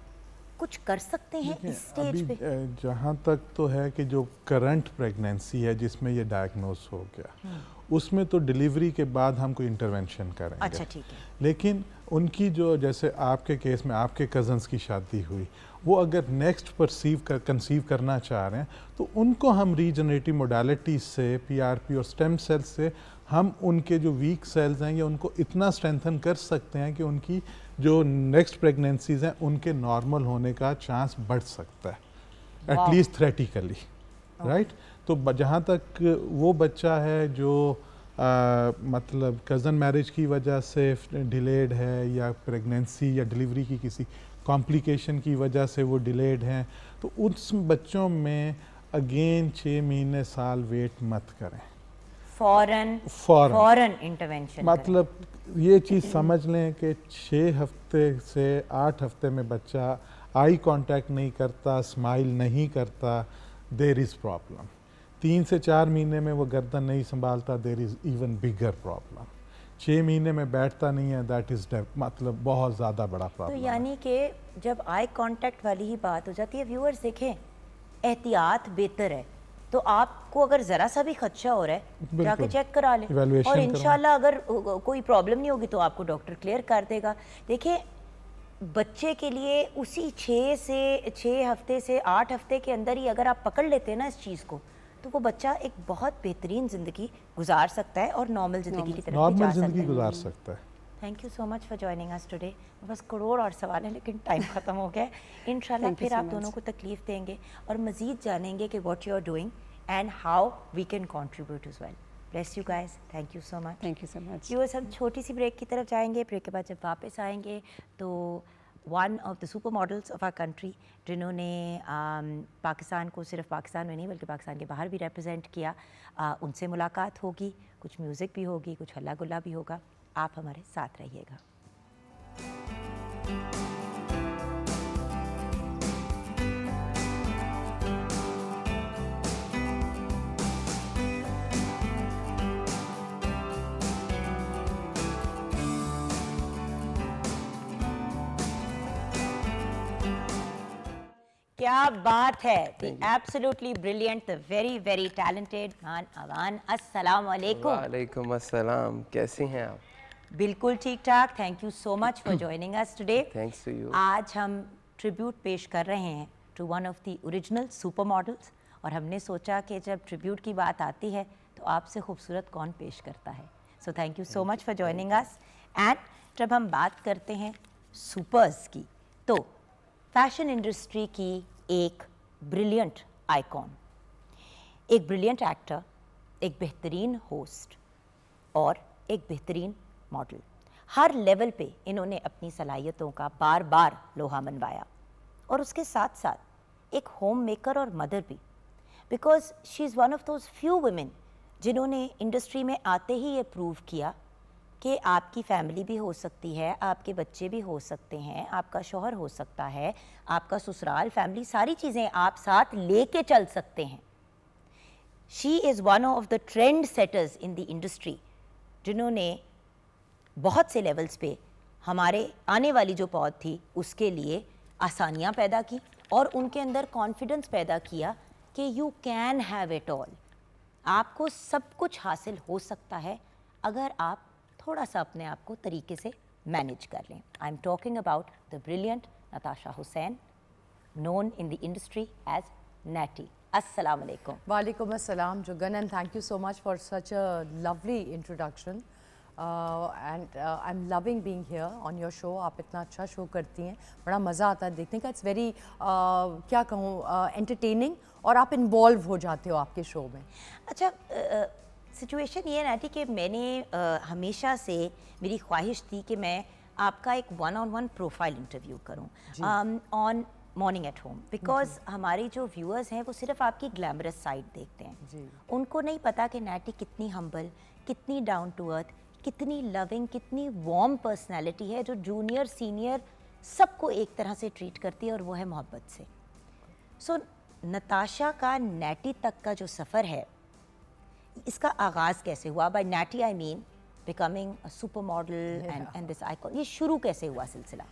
कुछ कर सकते हैं इस स्टेज पे जहाँ तक तो है कि जो करंट प्रेगनेंसी है जिसमें ये डायग्नोस हो गया हम्म। उसमें तो डिलीवरी के बाद हम कोई इंटरवेंशन करेंगे अच्छा ठीक है लेकिन उनकी जो जैसे आपके केस में आपके कज़न्स की शादी हुई वो अगर नेक्स्ट परसीव कर कंसीव करना चाह रहे हैं तो उनको हम रीजनरेटिव मोडालिटी से पीआरपी और स्टेम सेल्स से हम उनके जो वीक सेल्स हैं या उनको इतना स्ट्रेंथन कर सकते हैं कि उनकी जो नेक्स्ट प्रेगनेंसीज हैं उनके नॉर्मल होने का चांस बढ़ सकता है एटलीस्ट थ्रेटिकली राइट तो जहाँ तक वो बच्चा है जो आ, मतलब कज़न मैरिज की वजह से डिलेड है या प्रेगनेंसी या डिलीवरी की किसी कॉम्प्लिकेशन की वजह से वो डिलेड हैं तो उस बच्चों में अगेन छः महीने साल वेट मत करें फॉरन फॉरन इंटरवेंशन मतलब ये चीज़ समझ लें कि छः हफ्ते से आठ हफ्ते में बच्चा आई कांटेक्ट नहीं करता स्माइल नहीं करता देर इज़ प्रॉब्लम तीन से चार महीने में वो गर्दन नहीं संभालता there is even bigger problem छः महीने में बैठता नहीं है दैट इज़ मतलब बहुत ज़्यादा बड़ा प्रॉब्लम तो यानी कि जब आई कांटेक्ट वाली ही बात हो जाती है व्यूअर्स देखें एहतियात बेहतर है तो आपको अगर ज़रा सा भी खदशा हो रहा है जाके चेक करा लें और इन अगर कोई प्रॉब्लम नहीं होगी तो आपको डॉक्टर क्लियर कर देगा देखिए बच्चे के लिए उसी छः से छः हफ्ते से आठ हफ्ते के अंदर ही अगर आप पकड़ लेते हैं ना इस चीज़ को तो वो बच्चा एक बहुत बेहतरीन ज़िंदगी गुजार सकता है और नॉर्मल ज़िंदगी की तरफ ज़िंदगी गुजार सकता है thank you so much for joining us today बस करोड़ और सवाल हैं लेकिन टाइम ख़त्म हो गया है इन फिर आप दोनों को तकलीफ देंगे और मज़ीद जानेंगे कि what you are doing and how we can contribute as well bless you guys thank you so much thank you so much yours हम छोटी सी ब्रेक की तरफ जाएंगे ब्रेक के बाद जब वापस आएंगे तो one of the super models of our country जिन्होंने um, पाकिस्तान को सिर्फ पाकिस्तान में नहीं बल्कि पाकिस्तान के बाहर भी रिप्रेजेंट किया uh, उनसे मुलाकात होगी कुछ म्यूज़िक भी होगी कुछ हल्ला गुल्ला भी होगा आप हमारे साथ रहिएगा क्या बात है absolutely brilliant the very very talented Maan Awan अस्सलाम वालेकुम वालेकुम अस्सलाम कैसे हैं आप बिल्कुल ठीक ठाक thank you so much for joining us today thanks to you आज हम ट्रिब्यूट पेश कर रहे हैं to one of the original super models और हमने सोचा कि जब ट्रिब्यूट की बात आती है तो आपसे खूबसूरत कौन पेश करता है so thank you so much for joining us and जब हम बात करते हैं सुपर्स की तो फैशन इंडस्ट्री की एक ब्रिलियंट आइकॉन एक ब्रिलियंट एक्टर एक बेहतरीन होस्ट और एक बेहतरीन मॉडल हर लेवल पे इन्होंने अपनी सलाहियतों का बार बार लोहा मनवाया और उसके साथ साथ एक होम मेकर और मदर भी because she is one of those few women जिन्होंने इंडस्ट्री में आते ही ये प्रूव किया कि आपकी फैमिली भी हो सकती है आपके बच्चे भी हो सकते हैं आपका शोहर हो सकता है आपका ससुराल फैमिली सारी चीज़ें आप साथ लेके चल सकते हैं she is one of the trend setters in the industry जिन्होंने बहुत से लेवल्स पे हमारे आने वाली जो पौध थी उसके लिए आसानियाँ पैदा की और उनके अंदर कॉन्फिडेंस पैदा किया कि you can have it all आपको सब कुछ हासिल हो सकता है अगर आप थोड़ा सा अपने आप को तरीके से मैनेज कर लें I am talking about the brilliant Natasha Hussain known in the industry as Natty असलम वालेकुम असलम Juggun and thank you so much for such a lovely introduction and I am loving being here on your show आप इतना अच्छा show करती हैं बड़ा मज़ा आता है देखने का इट्स वेरी uh, क्या कहूँ एंटरटेनिंग uh, और आप इन्वॉल्व हो जाते हो आपके शो में अच्छा सिचुएशन ये नाटी कि मैंने uh, हमेशा से मेरी ख्वाहिश थी कि मैं आपका एक one on one profile interview करूँ on morning at home because हमारे जो व्यूअर्स हैं वो सिर्फ आपकी ग्लैमरस साइड देखते हैं उनको नहीं पता कि नैटी कितनी हम्बल कितनी डाउन टू अर्थ कितनी लविंग कितनी वार्म पर्सनैलिटी है जो जूनियर सीनियर सबको एक तरह से ट्रीट करती है और वो है मोहब्बत से सो so, नताशा का नैटी तक का जो सफ़र है इसका आगाज़ कैसे हुआ by Natty I mean becoming super model and and this I ये शुरू कैसे हुआ सिलसिला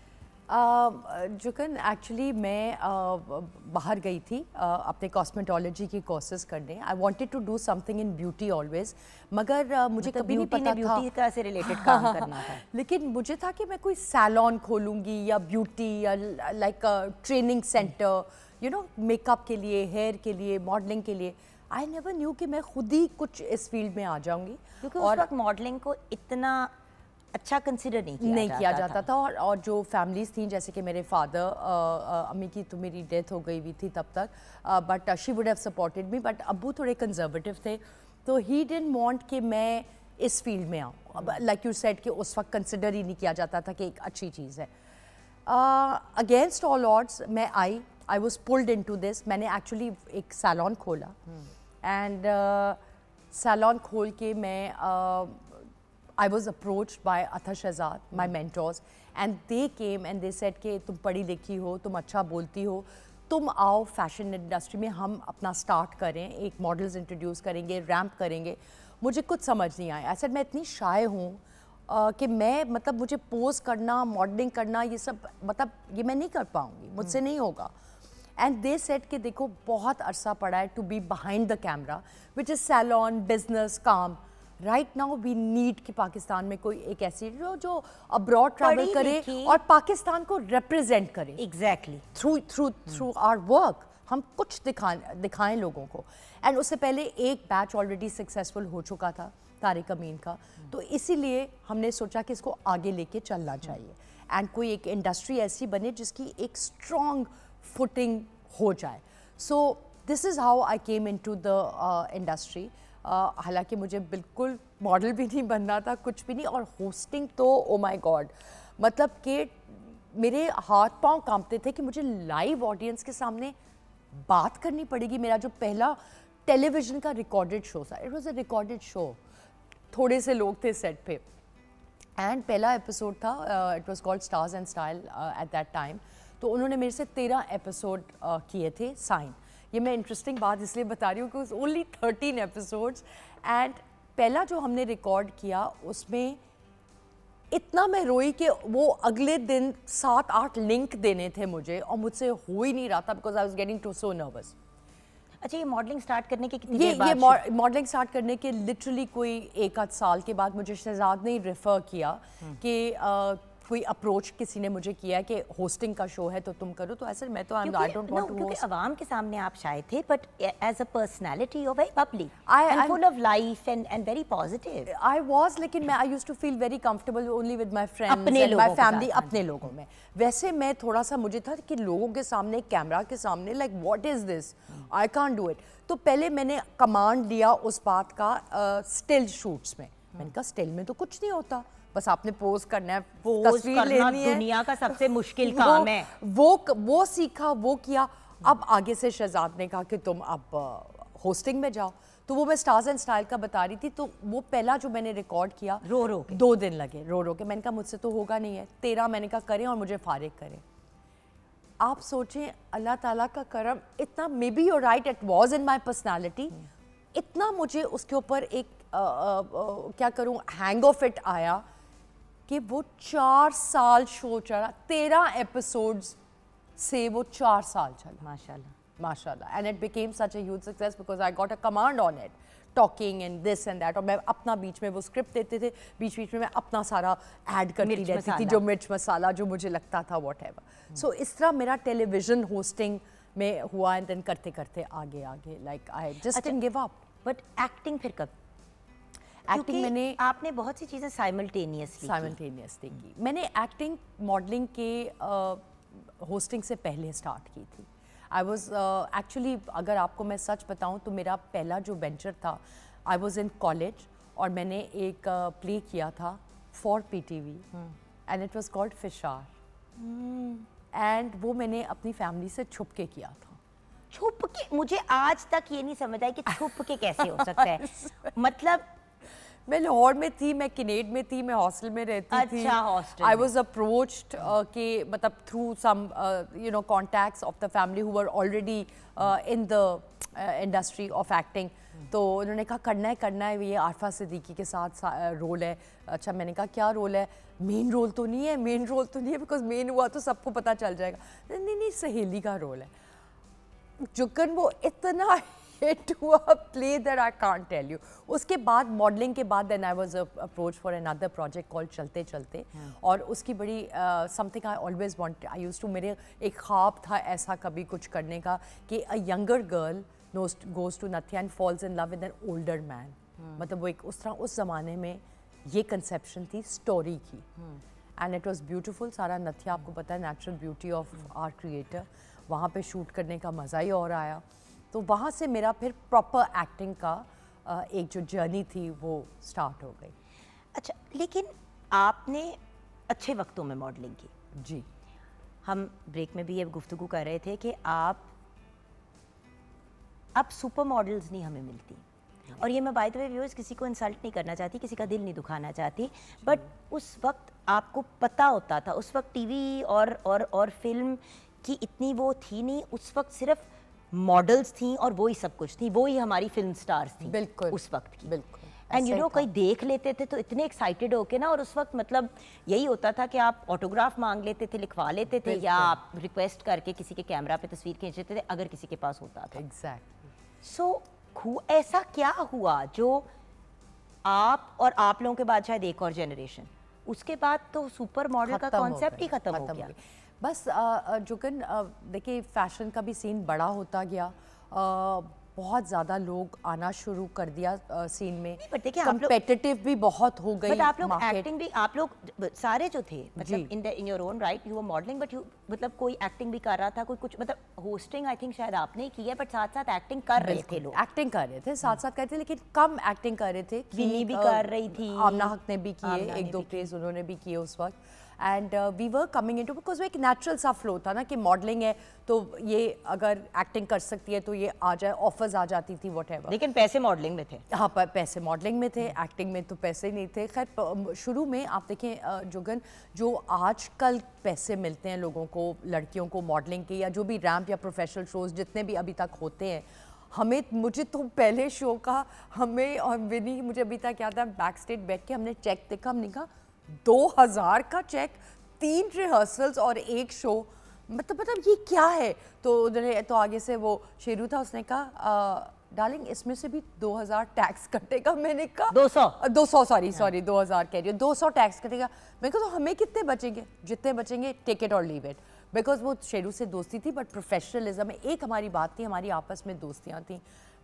जुकन एक्चुअली मैं बाहर गई थी अपने कॉस्मेटोलॉजी की कोर्सेज करने I wanted to do something in beauty always मगर मुझे मतलब कभी नहीं पता था का से रिलेटेड काम हाँ, करना था हाँ, हाँ। लेकिन मुझे था कि मैं कोई सैलॉन खोलूँगी या ब्यूटी या like training centre you know makeup के लिए हेयर के लिए मॉडलिंग के लिए आई नेवर न्यू कि मैं खुद ही कुछ इस फील्ड में आ जाऊँगी क्योंकि और मॉडलिंग को इतना अच्छा कंसिडर नहीं किया नहीं जाता किया जाता था, था और, और जो फैमिलीज़ थी जैसे कि मेरे फादर अम्मी की तो मेरी डेथ हो गई हुई थी तब तक but she would have supported me but अबू थोड़े कंजर्वेटिव थे तो ही डेंट वॉन्ट कि मैं इस फील्ड में आऊँ लाइक यू सेट कि उस वक्त कंसिडर ही नहीं किया जाता था कि एक अच्छी चीज़ है अगेंस्ट ऑल ऑर्ड्स मैं I I was pulled into this मैंने एक्चुअली एक सैलॉन खोला एंड हम्म। सैलॉन खोल के मैं I was approach by Athar Shahzad my mentors and they came and they said के तुम पढ़ी लिखी हो तुम अच्छा बोलती हो तुम आओ फैशन इंडस्ट्री में हम अपना स्टार्ट करें एक मॉडल्स इंट्रोड्यूस करेंगे रैम्प करेंगे मुझे कुछ समझ नहीं आया ऐसा मैं इतनी शाय हूँ कि मैं मतलब मुझे पोज करना मॉडलिंग करना ये सब मतलब ये मैं नहीं कर पाऊँगी मुझसे hmm. नहीं होगा एंड दे सेट के देखो बहुत अरसा पड़ा है to be behind the camera which is salon business काम राइट नाउ वी नीड कि पाकिस्तान में कोई एक ऐसी जो जो अब्रॉड ट्रैवल करे और पाकिस्तान को रिप्रेजेंट करे exactly through through through our work हम कुछ दिखा दिखाएं लोगों को एंड उससे पहले एक बैच ऑलरेडी सक्सेसफुल हो चुका था तारिक अमीन का तो इसीलिए हमने सोचा कि इसको आगे लेके चलना चाहिए एंड कोई एक इंडस्ट्री ऐसी बने जिसकी एक स्ट्रॉन्ग फुटिंग हो जाए so this is how I came into the industry हालांकि मुझे बिल्कुल मॉडल भी नहीं बनना था कुछ भी नहीं और होस्टिंग तो ओ माय गॉड मतलब कि मेरे हाथ पांव कांपते थे कि मुझे लाइव ऑडियंस के सामने बात करनी पड़ेगी मेरा जो पहला टेलीविज़न का रिकॉर्डेड शो था it was a recorded show थोड़े से लोग थे सेट पे एंड पहला एपिसोड था it was called stars and style at that time तो उन्होंने मेरे से तेरह एपिसोड uh, किए थे साइन ये मैं इंटरेस्टिंग बात इसलिए बता रही हूँ कि ओनली थर्टीन एपिसोड्स एंड पहला जो हमने रिकॉर्ड किया उसमें इतना मैं रोई कि वो अगले दिन सात आठ लिंक देने थे मुझे और मुझसे हो ही नहीं रहा था because I was getting to so nervous अच्छा ये मॉडलिंग स्टार्ट करने के कितनी ये ये मॉडलिंग स्टार्ट करने के लिटरली कोई एक आध साल के बाद मुझे शहजाद ने रेफ़र किया हम्म। कि कोई अप्रोच किसी ने मुझे किया कि होस्टिंग का शो है तो तुम करो तो ऐसा मैं तो I I don't want to क्योंकि आवाम के सामने आप शायद थे but as a personality you very public I am full of life and and very positive I was लेकिन मैं I used to feel very comfortable only with my friends and my family अपने लोगों में वैसे मैं थोड़ा सा मुझे था कि लोगों के सामने कैमरा के सामने like what is this I can't do it तो पहले मैंने कमांड लिया उस बात का स्टिल शूट्स में मैंने कहा स्टिल में तो कुछ नहीं होता बस आपने पोज करना है तस्वीर लेनी है दुनिया का सबसे मुश्किल काम है वो वो सीखा वो किया अब आगे से शहजाद ने कहा कि तुम अब होस्टिंग में जाओ तो वो मैं स्टार्स एंड स्टाइल का बता रही थी तो वो पहला जो मैंने रिकॉर्ड किया रो रो के दो दिन लगे रो रो के मैंने कहा मुझसे तो होगा नहीं है तेरह मैंने कहा करें और मुझे फारिग करें आप सोचें अल्लाह ताला का करम इतना maybe your right it was in my personality इतना मुझे उसके ऊपर एक आ, आ, आ, क्या करूँ हैंग ऑफ इट आया कि वो चार साल शो चला तेरह एपिसोड्स से वो चार साल चला माशाल्लाह माशाल्लाह and it became such a huge success because I got a command on it talking and this and that और मैं अपना बीच में वो स्क्रिप्ट देते थे बीच बीच में मैं अपना सारा ऐड करती रहती थी जो मिर्च मसाला जो मुझे लगता था वॉट एवर सो इस तरह मेरा टेलीविजन होस्टिंग में हुआ एंड देन करते करते आगे आगे like I just give up but acting फिर कब एक्टिंग मैंने आपने बहुत सी चीज़ें साइमल्टेनियसली साइमल्टेनियसली की मैंने एक्टिंग मॉडलिंग के होस्टिंग uh, से पहले स्टार्ट की थी आई वॉज एक्चुअली अगर आपको मैं सच बताऊँ तो मेरा पहला जो वेंचर था आई वॉज़ इन कॉलेज और मैंने एक प्ले uh, किया था for P T V and it was called Fishar and वो मैंने अपनी फैमिली से छुप के किया था छुप के मुझे आज तक ये नहीं समझ आया कि छुप के कैसे हो सकता है मतलब मैं लाहौर में थी मैं किनेड में थी मैं हॉस्टल में रहती अच्छा, थी आई वॉज अप्रोच के मतलब through some you know contact of the family who already in the industry of acting तो उन्होंने कहा करना है करना है ये आरफा सिद्दीकी के साथ रोल uh, है अच्छा मैंने कहा क्या रोल है मेन रोल तो नहीं है मेन रोल तो नहीं है बिकॉज मेन हुआ तो सबको पता चल जाएगा नहीं नहीं सहेली का रोल है जुकन वो इतना into a play that I can't tell you. उसके बाद मॉडलिंग के बाद then I was approached for another project called चलते चलते yeah. हाँ। और उसकी बड़ी something I always want I use to मेरे एक ख्वाब था ऐसा कभी कुछ करने का कि a younger girl knows goes to Nathya and falls in love with an older man. हाँ। मतलब वो एक उस तरह उस ज़माने में ये कंसेप्शन थी स्टोरी की एंड इट वॉज ब्यूटिफुल सारा नथिया आपको पता है natural beauty of our creator वहाँ पे शूट करने का मज़ा ही और आया तो वहाँ से मेरा फिर प्रॉपर एक्टिंग का एक जो जर्नी थी वो स्टार्ट हो गई अच्छा लेकिन आपने अच्छे वक्तों में मॉडलिंग की जी हम ब्रेक में भी ये गुफ्तु कर रहे थे कि आप अब सुपर मॉडल्स नहीं हमें मिलती हाँ। और ये मैं बाय द वे व्यूअर्स किसी को इंसल्ट नहीं करना चाहती किसी का दिल नहीं दुखाना चाहती बट उस वक्त आपको पता होता था उस वक्त टीवी और और और फिल्म की इतनी वो थी नहीं उस वक्त सिर्फ मॉडल्स थी और वो ही सब कुछ थी वो ही हमारी फिल्म स्टार्स थी बिल्कुल उस वक्त की बिल्कुल एंड यू नो कहीं देख लेते थे तो इतने एक्साइटेड होके ना और उस वक्त मतलब यही होता था कि आप ऑटोग्राफ मांग लेते थे लिखवा लेते थे या आप रिक्वेस्ट करके किसी के कैमरा पे तस्वीर खींच लेते थे अगर किसी के पास होता था एग्जैक्ट सो ऐसा क्या हुआ जो आप और आप लोगों के बाद शायद एक और जनरेशन उसके बाद तो सुपर मॉडल का कॉन्सेप्ट ही खत्म हो गया बस जुगन देखिए फैशन का भी सीन बड़ा होता गया बहुत ज़्यादा लोग आना शुरू कर दिया आ, सीन में कंपेटिटिव भी बहुत हो गई आप लोग एक्टिंग भी आप लोग सारे जो थे मतलब in in your own right you modelling but you मतलब कोई एक्टिंग भी कर रहा था कोई कुछ मतलब होस्टिंग आई थिंक शायद आपने की है बट साथ साथ एक्टिंग कर रहे थे लोग एक्टिंग हम्म। कर रहे थे साथ साथ कर रहे थे लेकिन कम एक्टिंग कर रहे थे भी कर रही थी आमना हक ने भी किए एक दो प्लेज उन्होंने भी किए उस वक्त and we were coming into because वो एक नेचुरल सा फ्लो था ना कि मॉडलिंग है तो ये अगर एक्टिंग कर सकती है तो ये आ जाए ऑफर्स आ जाती थी वट लेकिन पैसे मॉडलिंग में थे हाँ पर पैसे मॉडलिंग में थे एक्टिंग में तो पैसे नहीं थे खैर शुरू में आप देखें जुगन जो आजकल पैसे मिलते हैं लोगों को लड़कियों को मॉडलिंग के या जो भी रैम्प या प्रोफेशनल शोज़ जितने भी अभी तक होते हैं हमें मुझे तो पहले शो का हमें और विनी मुझे अभी तक याद है बैक स्टेट बैठ के हमने चेक देखा हमने कहा 2000 का चेक तीन रिहर्सल्स और एक शो मतलब मतलब ये क्या है तो उधर तो आगे से वो शेरू था उसने कहा डार्लिंग इसमें से भी 2000 टैक्स कटेगा मैंने कहा 200 200 सॉरी सॉरी 2000 कह रही हूँ 200 टैक्स कटेगा मैंने कहा तो हमें कितने बचेंगे जितने बचेंगे टेक इट और लीव इट बिकॉज वो शेरू से दोस्ती थी बट प्रोफेशनलिज्म एक हमारी बात थी हमारी आपस में दोस्तियाँ थी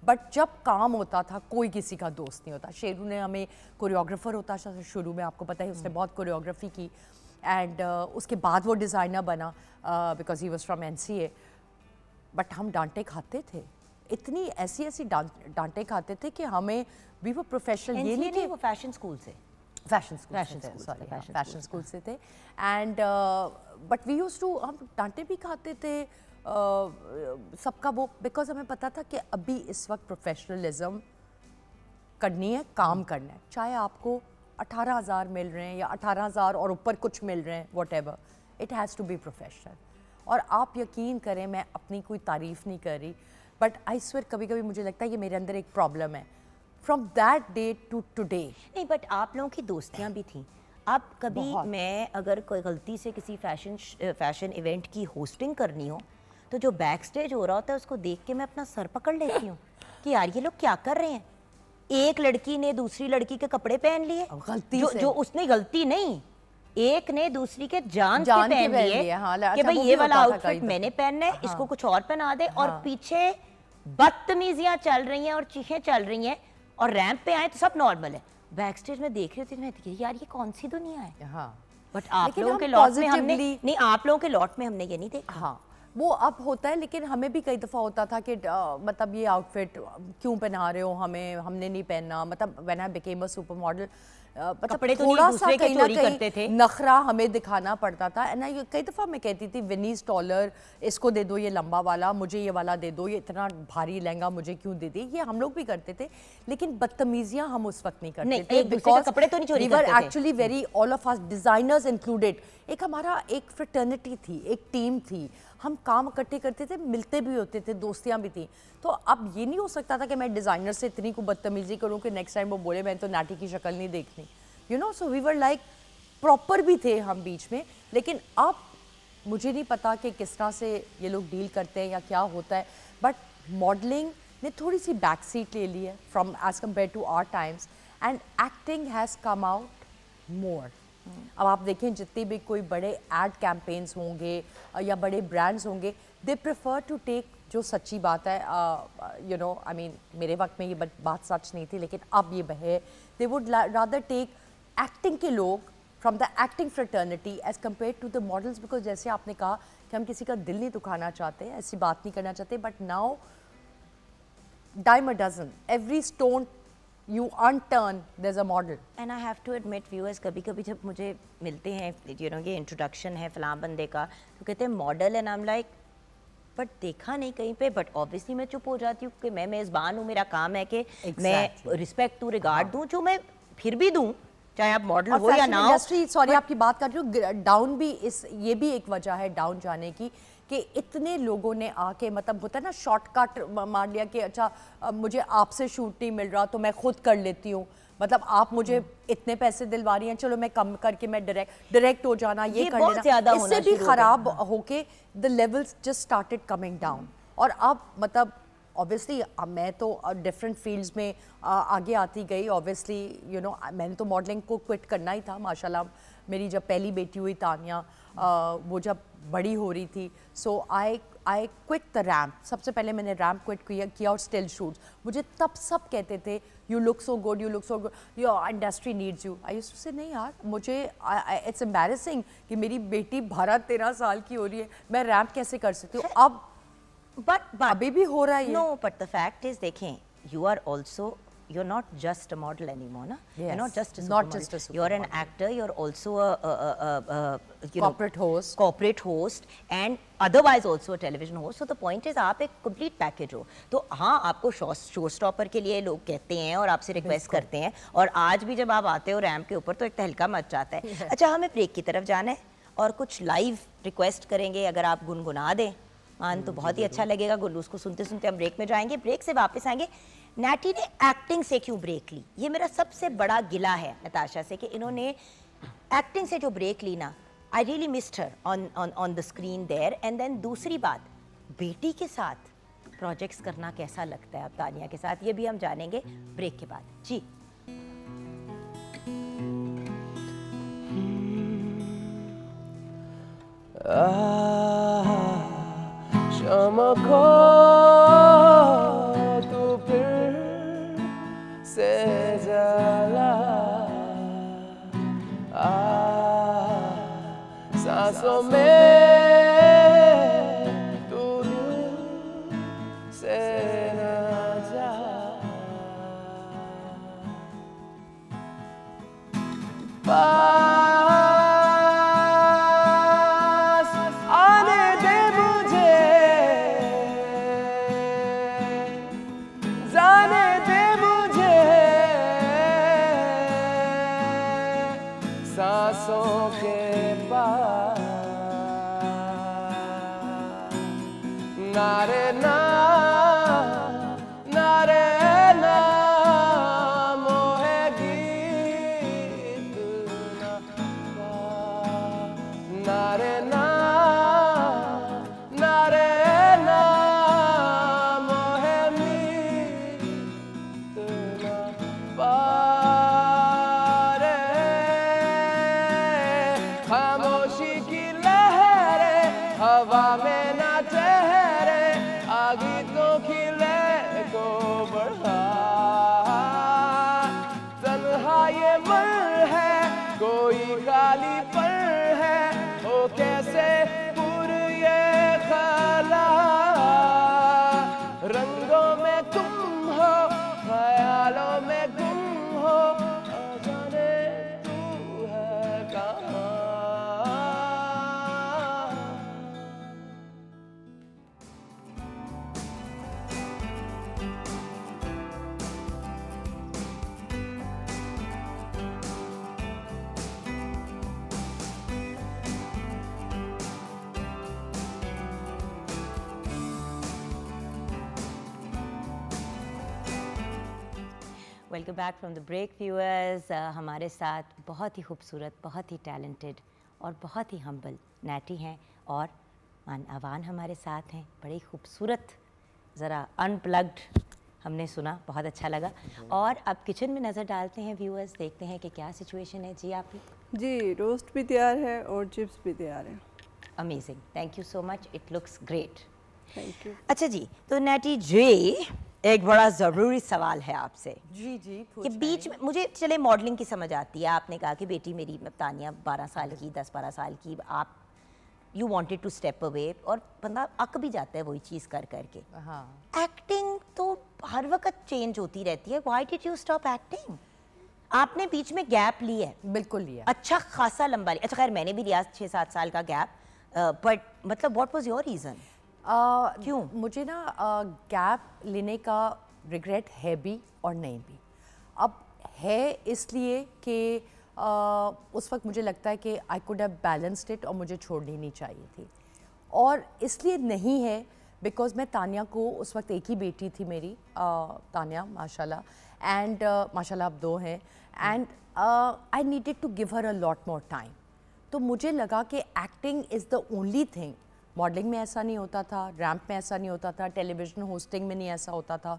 बट जब काम होता था कोई किसी का दोस्त नहीं होता शेरू ने हमें कोरियोग्राफर होता शुरू में आपको पता है उसने हम्म। बहुत कोरियोग्राफी की एंड uh, उसके बाद वो डिज़ाइनर बना because he was from N C A but हम डांटे खाते थे इतनी ऐसी ऐसी डांटे खाते थे कि हमें वी वो प्रोफेशनल ये नहीं थे वो फैशन स्कूल से fashion school sorry fashion school से थे and but we use to हम डांटे भी खाते थे सबका वो बिकॉज हमें पता था कि अभी इस वक्त प्रोफेशनलिज्म करनी है काम हम्म। करना है चाहे आपको अठारह हज़ार मिल रहे हैं या अठारह हज़ार और ऊपर कुछ मिल रहे हैं whatever it has to be professional और आप यकीन करें मैं अपनी कोई तारीफ़ नहीं कर रही बट आई स्वेर कभी कभी मुझे लगता है ये मेरे अंदर एक प्रॉब्लम है from that day to today नहीं बट आप लोगों की दोस्तियाँ भी थी आप कभी मैं अगर कोई गलती से किसी फैशन फैशन इवेंट की होस्टिंग करनी हो तो जो बैक स्टेज हो रहा होता है उसको देख के मैं अपना सर पकड़ लेती हूँ कि यार ये लोग क्या कर रहे हैं एक लड़की ने दूसरी लड़की के कपड़े पहन लिए गलती जो, से। जो उसने गलती नहीं एक ने दूसरी के जान, जान के पहन लिए हाँ, अच्छा, कि भाई ये वाला आउटफिट मैंने पहनना है इसको हाँ। कुछ और पहना दे और हाँ। पीछे बदतमीजियां चल रही हैं और चीखें चल रही हैं और रैंप पे आए तो सब नॉर्मल है बैक स्टेज में देख रही होती तो मैं यार ये कौन सी दुनिया है बट आप लोगों के लॉट में हमने नहीं आप लोगों के लॉट में हमने ये नहीं देखा हाँ वो अब होता है लेकिन हमें भी कई दफ़ा होता था कि आ, मतलब ये आउटफिट क्यों पहना रहे हो हमें हमने नहीं पहना मतलब when I became a super model मतलब कपड़े तो थोड़ा सा कहीं ना कहीं नखरा हमें दिखाना पड़ता था एंड आई कई दफ़ा मैं कहती थी विनीस टॉलर इसको दे दो ये लंबा वाला मुझे ये वाला दे दो ये इतना भारी लहंगा मुझे क्यों दे दी ये हम लोग भी करते थे लेकिन बदतमीजियाँ हम उस वक्त नहीं करते थे बिकॉज कपड़े तो नहीं चोरी were actually very all of us designers included एक हमारा एक फ्रटर्निटी थी एक टीम थी हम काम इकट्ठे करते थे मिलते भी होते थे दोस्तियाँ भी थी तो अब ये नहीं हो सकता था कि मैं डिज़ाइनर से इतनी को बदतमीज़ी करूँ कि नेक्स्ट टाइम वो बोले मैं तो नाटी की शक्ल नहीं देखनी you know so we were like proper भी थे हम बीच में लेकिन अब मुझे नहीं पता कि किस तरह से ये लोग डील करते हैं या क्या होता है बट मॉडलिंग ने थोड़ी सी बैक सीट ले ली है from as compare to our times and acting has come out more अब आप देखें जितने भी कोई बड़े एड कैंपेन्स होंगे या बड़े ब्रांड्स होंगे दे प्रेफर टू टेक जो सच्ची बात है यू नो आई मीन मेरे वक्त में ये बात सच नहीं थी लेकिन अब ये बहे they would rather take acting के लोग from the acting fraternity as compare to the models because जैसे आपने कहा कि हम किसी का दिल नहीं दुखाना चाहते ऐसी बात नहीं करना चाहते but now dime a dozen every stone you unturn there a model and I have to admit viewers कभी कभी जब मुझे मिलते हैं यू ये इंट्रोडक्शन है फलां बंदे का तो कहते हैं model and I like but देखा नहीं कहीं पे बट ऑब्वियसली मैं चुप हो जाती हूँ कि मैं मेजबान हूँ मेरा काम है कि exactly. मैं रिस्पेक्ट टू रिगार्ड दूँ जो मैं फिर भी दूँ चाहे आप मॉडल हो या ना सॉरी आपकी बात कर रही हूँ डाउन भी इस ये भी एक वजह है डाउन जाने की कि इतने लोगों ने आके मतलब होता है ना शॉर्टकट मान लिया कि अच्छा मुझे आपसे शूट नहीं मिल रहा तो मैं खुद कर लेती हूँ मतलब आप मुझे हम्म। इतने पैसे दिलवा रही हैं चलो मैं कम करके मैं डायरेक्ट डायरेक्ट हो जाना ये, ये कर लेना ज्यादा इससे भी खराब हाँ। होके the levels just started coming down और अब मतलब ऑब्वियसली मैं तो डिफरेंट फील्ड्स में आगे आती गई ऑब्वियसली यू नो मैंने तो मॉडलिंग को क्विट करना ही था माशाल्लाह मेरी जब पहली बेटी हुई तानिया वो जब बड़ी हो रही थी so I I quit the ramp सबसे पहले मैंने रैम्प क्विट किया किया और स्टिल शूट मुझे तब सब कहते थे you look so good you look so good your industry needs you I use से नहीं यार मुझे इट्स एम्बेरसिंग कि मेरी बेटी बारह तेरह साल की हो रही है मैं रैम्प कैसे कर सकती हूँ अब बट अभी भी हो रहा है no but the fact is देखें you are also you're not just a model anymore, na? Yes. You're not just a not just a supermodel. You're an actor. You're also a, a, a, a corporate know, host. Corporate host and otherwise also television हो so the point is आप एक complete package हो तो हाँ आपको show stopper के लिए लोग कहते हैं और आपसे रिक्वेस्ट करते हैं और आज भी जब आप आते हो रैम के ऊपर तो एक तहलका मच जाता है yes. अच्छा हमें ब्रेक की तरफ जाना है और कुछ लाइव रिक्वेस्ट करेंगे अगर आप गुनगुना दें मान तो हम्म, बहुत ही अच्छा लगेगा गुल्लूस को सुनते सुनते हम ब्रेक में जाएंगे ब्रेक से वापस आएंगे नैटी ने एक्टिंग से क्यों ब्रेक ली ये मेरा सबसे बड़ा गिला है नताशा से कि इन्होंने एक्टिंग से जो ब्रेक ली ना I really missed her on on on the screen there and then दूसरी बात बेटी के साथ प्रोजेक्ट्स करना कैसा लगता है अब तानिया के साथ ये भी हम जानेंगे ब्रेक के बाद जी क्षमा से जला आ सांसों में तू से Bye. Welcome back from the break viewers हमारे साथ बहुत ही खूबसूरत बहुत ही टैलेंटेड और बहुत ही हम्बल नैटी हैं और मान आवान हमारे साथ हैं बड़ी खूबसूरत ज़रा अनप्लग्ड हमने सुना बहुत अच्छा लगा और अब किचन में नज़र डालते हैं व्यूअर्स देखते हैं कि क्या सिचुएशन है जी आपकी जी रोस्ट भी तैयार है और चिप्स भी तैयार है amazing thank you so much it looks great thank you अच्छा जी तो नैटी जे एक बड़ा ज़रूरी सवाल है आपसे जी जी कि बीच में मुझे चले मॉडलिंग की समझ आती है आपने कहा कि बेटी मेरी तानिया बारह साल की दस बारह साल की आप you wanted to step away और बंदा अक भी जाता है वही चीज़ कर करके हाँ। एक्टिंग तो हर वक्त चेंज होती रहती है why did you stop acting आपने बीच में गैप लिया है बिल्कुल लिया अच्छा खासा लंबा लिया अच्छा खैर मैंने भी लिया छः सात साल का गैप बट मतलब वॉट वॉज योर रीज़न क्यों मुझे ना गैप लेने का रिग्रेट है भी और नहीं भी अब है इसलिए कि उस वक्त मुझे लगता है कि I could have balanced it और मुझे छोड़नी नहीं चाहिए थी और इसलिए नहीं है बिकॉज़ मैं तानिया को उस वक्त एक ही बेटी थी मेरी तानिया माशाल्लाह एंड माशाल्लाह अब दो हैं and I needed to give her a lot more time तो मुझे लगा कि acting is the only thing modelling में ऐसा नहीं होता था रैंप में ऐसा नहीं होता था टेलीविज़न होस्टिंग में नहीं ऐसा होता था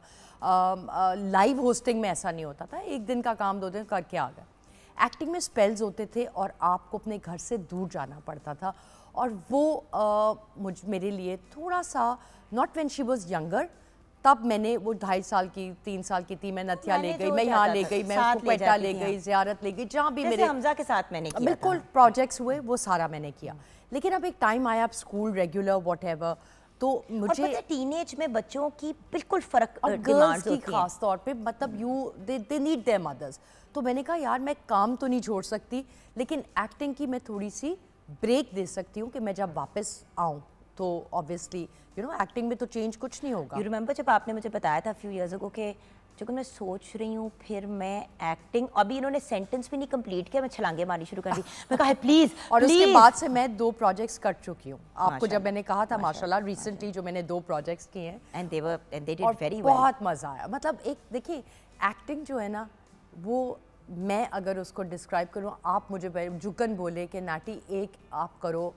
लाइव होस्टिंग में ऐसा नहीं होता था एक दिन का काम दो दिन करके आ गए एक्टिंग में स्पेल्स होते थे और आपको अपने घर से दूर जाना पड़ता था और वो आ, मुझ मेरे लिए थोड़ा सा not when she was younger तब मैंने वो ढाई साल की तीन साल की थी मैं नथिया ले गई मैं यहाँ ले गई मैं कोटा ले गई जियारत ले गई जहाँ भी मेरे हमजा के साथ मैंने किया बिल्कुल प्रोजेक्ट्स हुए वो सारा मैंने किया लेकिन अब एक टाइम आया अब स्कूल रेगुलर वॉट तो मुझे टीन एज में बच्चों की बिल्कुल फर्क गर्ल्स की खास तौर पे मतलब you they they need their mothers तो मैंने कहा यार मैं काम तो नहीं छोड़ सकती लेकिन एक्टिंग की मैं थोड़ी सी ब्रेक दे सकती हूँ कि मैं जब वापस आऊँ तो ऑब्वियसली यू नो एक्टिंग में तो चेंज कुछ नहीं होगा यू रिमेंबर जब आपने मुझे बताया था फ्यू ईयर्स अगो कि चूँकि मैं सोच रही हूँ फिर मैं एक्टिंग अभी इन्होंने सेंटेंस भी नहीं कंप्लीट किया मैं छलांगे मारनी शुरू कर दी मैं कहा प्लीज़ और please. उसके बाद से मैं दो प्रोजेक्ट्स कर चुकी हूँ आपको जब मैंने कहा था माशाल्लाह रिसेंटली जो मैंने दो प्रोजेक्ट्स किए हैं and they were and they very well बहुत मज़ा आया मतलब एक देखिए एक्टिंग जो है ना वो मैं अगर उसको डिस्क्राइब करूँ आप मुझे जुकन बोले कि नाटी एक आप करो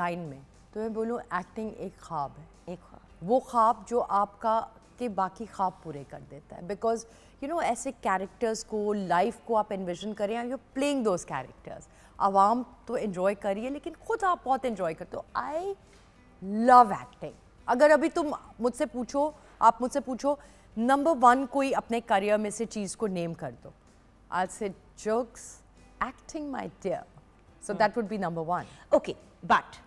लाइन में तो मैं बोलूँ एक्टिंग एक ख्वाब है एक ख्वाब वो ख्वाब जो आपका के बाकी ख्वाब पूरे कर देता है बिकॉज यू नो ऐसे कैरेक्टर्स को लाइफ को आप इन्विजन करें यू प्लेइंग दोज कैरेक्टर्स आवाम तो इन्जॉय करिए लेकिन खुद आप बहुत इन्जॉय करते हो आई लव एक्टिंग अगर अभी तुम मुझसे पूछो आप मुझसे पूछो नंबर वन कोई अपने करियर में से चीज़ को नेम कर दो आज से jokes acting my dear so that would be number one okay but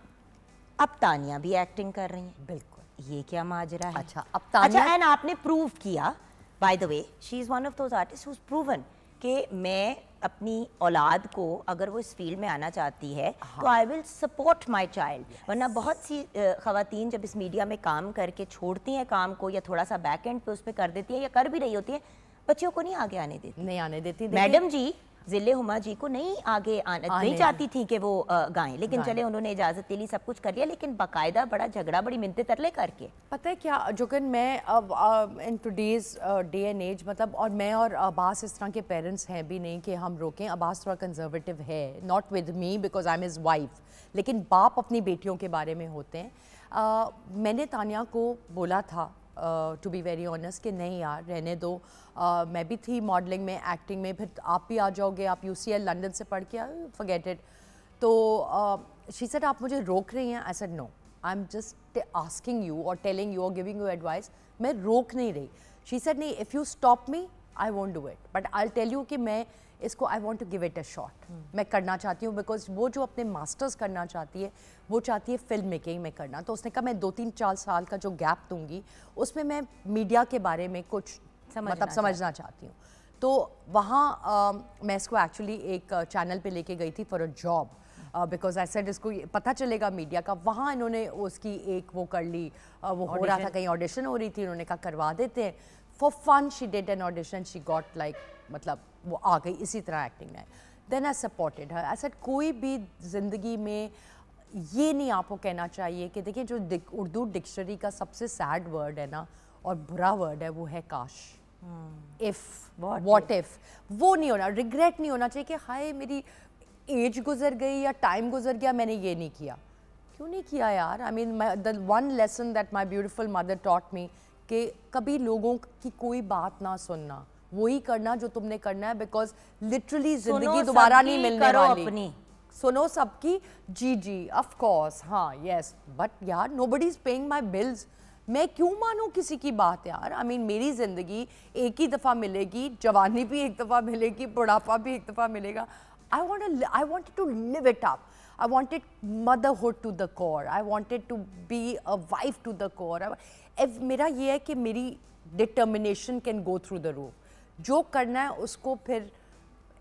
अब तानिया भी एक्टिंग कर रही हैं बिल्कुल ये क्या माजरा है अच्छा अब तानिया अच्छा एंड आपने प्रूव किया by the way she is one of those artist who's proven कि मैं अपनी औलाद को अगर वो इस फील्ड में आना चाहती है हाँ। तो I will support my child वरना बहुत सी खातन जब इस मीडिया में काम करके छोड़ती हैं काम को या थोड़ा सा बैक एंड पे उस पर कर देती हैं या कर भी रही होती हैं बच्चों को नहीं आगे आने देती नहीं आने देती मैडम जी जिले हुमा जी को नहीं आगे आना नहीं चाहती थी कि वो गाएं लेकिन चले उन्होंने इजाज़त दे ली सब कुछ कर लिया लेकिन बाकायदा बड़ा झगड़ा बड़ी मिनते तरले करके पता है क्या जोकन मैं अब in today's day and age मतलब और मैं और अब्बास इस तरह के पेरेंट्स हैं भी नहीं कि हम रोकें अब्बास थोड़ा कंजर्वेटिव है not with me because I am his wife लेकिन बाप अपनी बेटियों के बारे में होते हैं आ, मैंने तानिया को बोला था टू बी वेरी ऑनेस्ट कि नहीं यार रहने दो uh, मैं भी थी मॉडलिंग में एक्टिंग में फिर आप भी आ जाओगे आप यू सी एल लंडन से पढ़ के इट uh, तो शी uh, आप मुझे रोक रही हैं I said no I am just asking you और टेलिंग यू और गिविंग यू एडवाइस मैं रोक नहीं रही शी सेट नहीं if you stop me I won't do it but I tell you कि मैं इसको I want to give it a shot मैं करना चाहती हूँ बिकॉज वो जो अपने मास्टर्स करना चाहती है वो चाहती है फिल्म मेकिंग में करना तो उसने कहा मैं दो तीन चार साल का जो गैप दूंगी उसमें मैं मीडिया के बारे में कुछ समझना मतलब समझना चाहती हूँ तो वहाँ मैं इसको एक्चुअली एक चैनल पे लेके गई थी for a job because I said इसको पता चलेगा मीडिया का वहाँ इन्होंने उसकी एक वो कर ली uh, वो audition. हो रहा था कहीं ऑडिशन हो रही थी इन्होंने कहा करवा देते हैं for fun she did an audition she got like मतलब वो आ गई इसी तरह एक्टिंग में देन आई सपोर्टेड हर ऐसा कोई भी ज़िंदगी में ये नहीं आपको कहना चाहिए कि देखिए जो दिक, उर्दू डिक्शनरी का सबसे सैड वर्ड है ना और बुरा वर्ड है वो है काश इफ़ वॉट इफ़ वो नहीं होना रिग्रेट नहीं होना चाहिए कि हाय मेरी एज गुजर गई या टाइम गुजर गया मैंने ये नहीं किया क्यों नहीं किया यार I mean the one lesson that my beautiful mother taught me कि कभी लोगों की कोई बात ना सुनना वही करना जो तुमने करना है बिकॉज लिटरली जिंदगी दोबारा नहीं मिलने वाली अपनी सुनो सबकी जी जी अफकोर्स हाँ यस बट यार nobody is paying my bills मैं क्यों मानूँ किसी की बात यार आई I मीन mean, मेरी ज़िंदगी एक ही दफ़ा मिलेगी जवानी भी एक दफ़ा मिलेगी बुढ़ापा भी एक दफ़ा मिलेगा I want I want to live it up I wanted motherhood to the core I wanted to be a wife to the core मेरा ये है कि मेरी determination can go through the roof जो करना है उसको फिर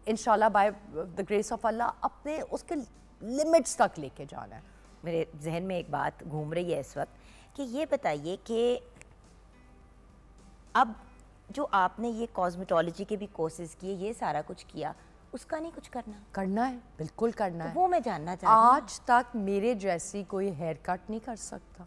इन by the grace of Allah अपने उसके लिमिट्स तक लेके जाना है मेरे जहन में एक बात घूम रही है इस वक्त कि ये बताइए कि अब जो आपने ये कॉस्मेटोलॉजी के भी कोर्सेज किए ये सारा कुछ किया उसका नहीं कुछ करना करना है बिल्कुल करना तो है वो मैं जानना चाहती आज तक मेरे जैसी कोई हेयर कट नहीं कर सकता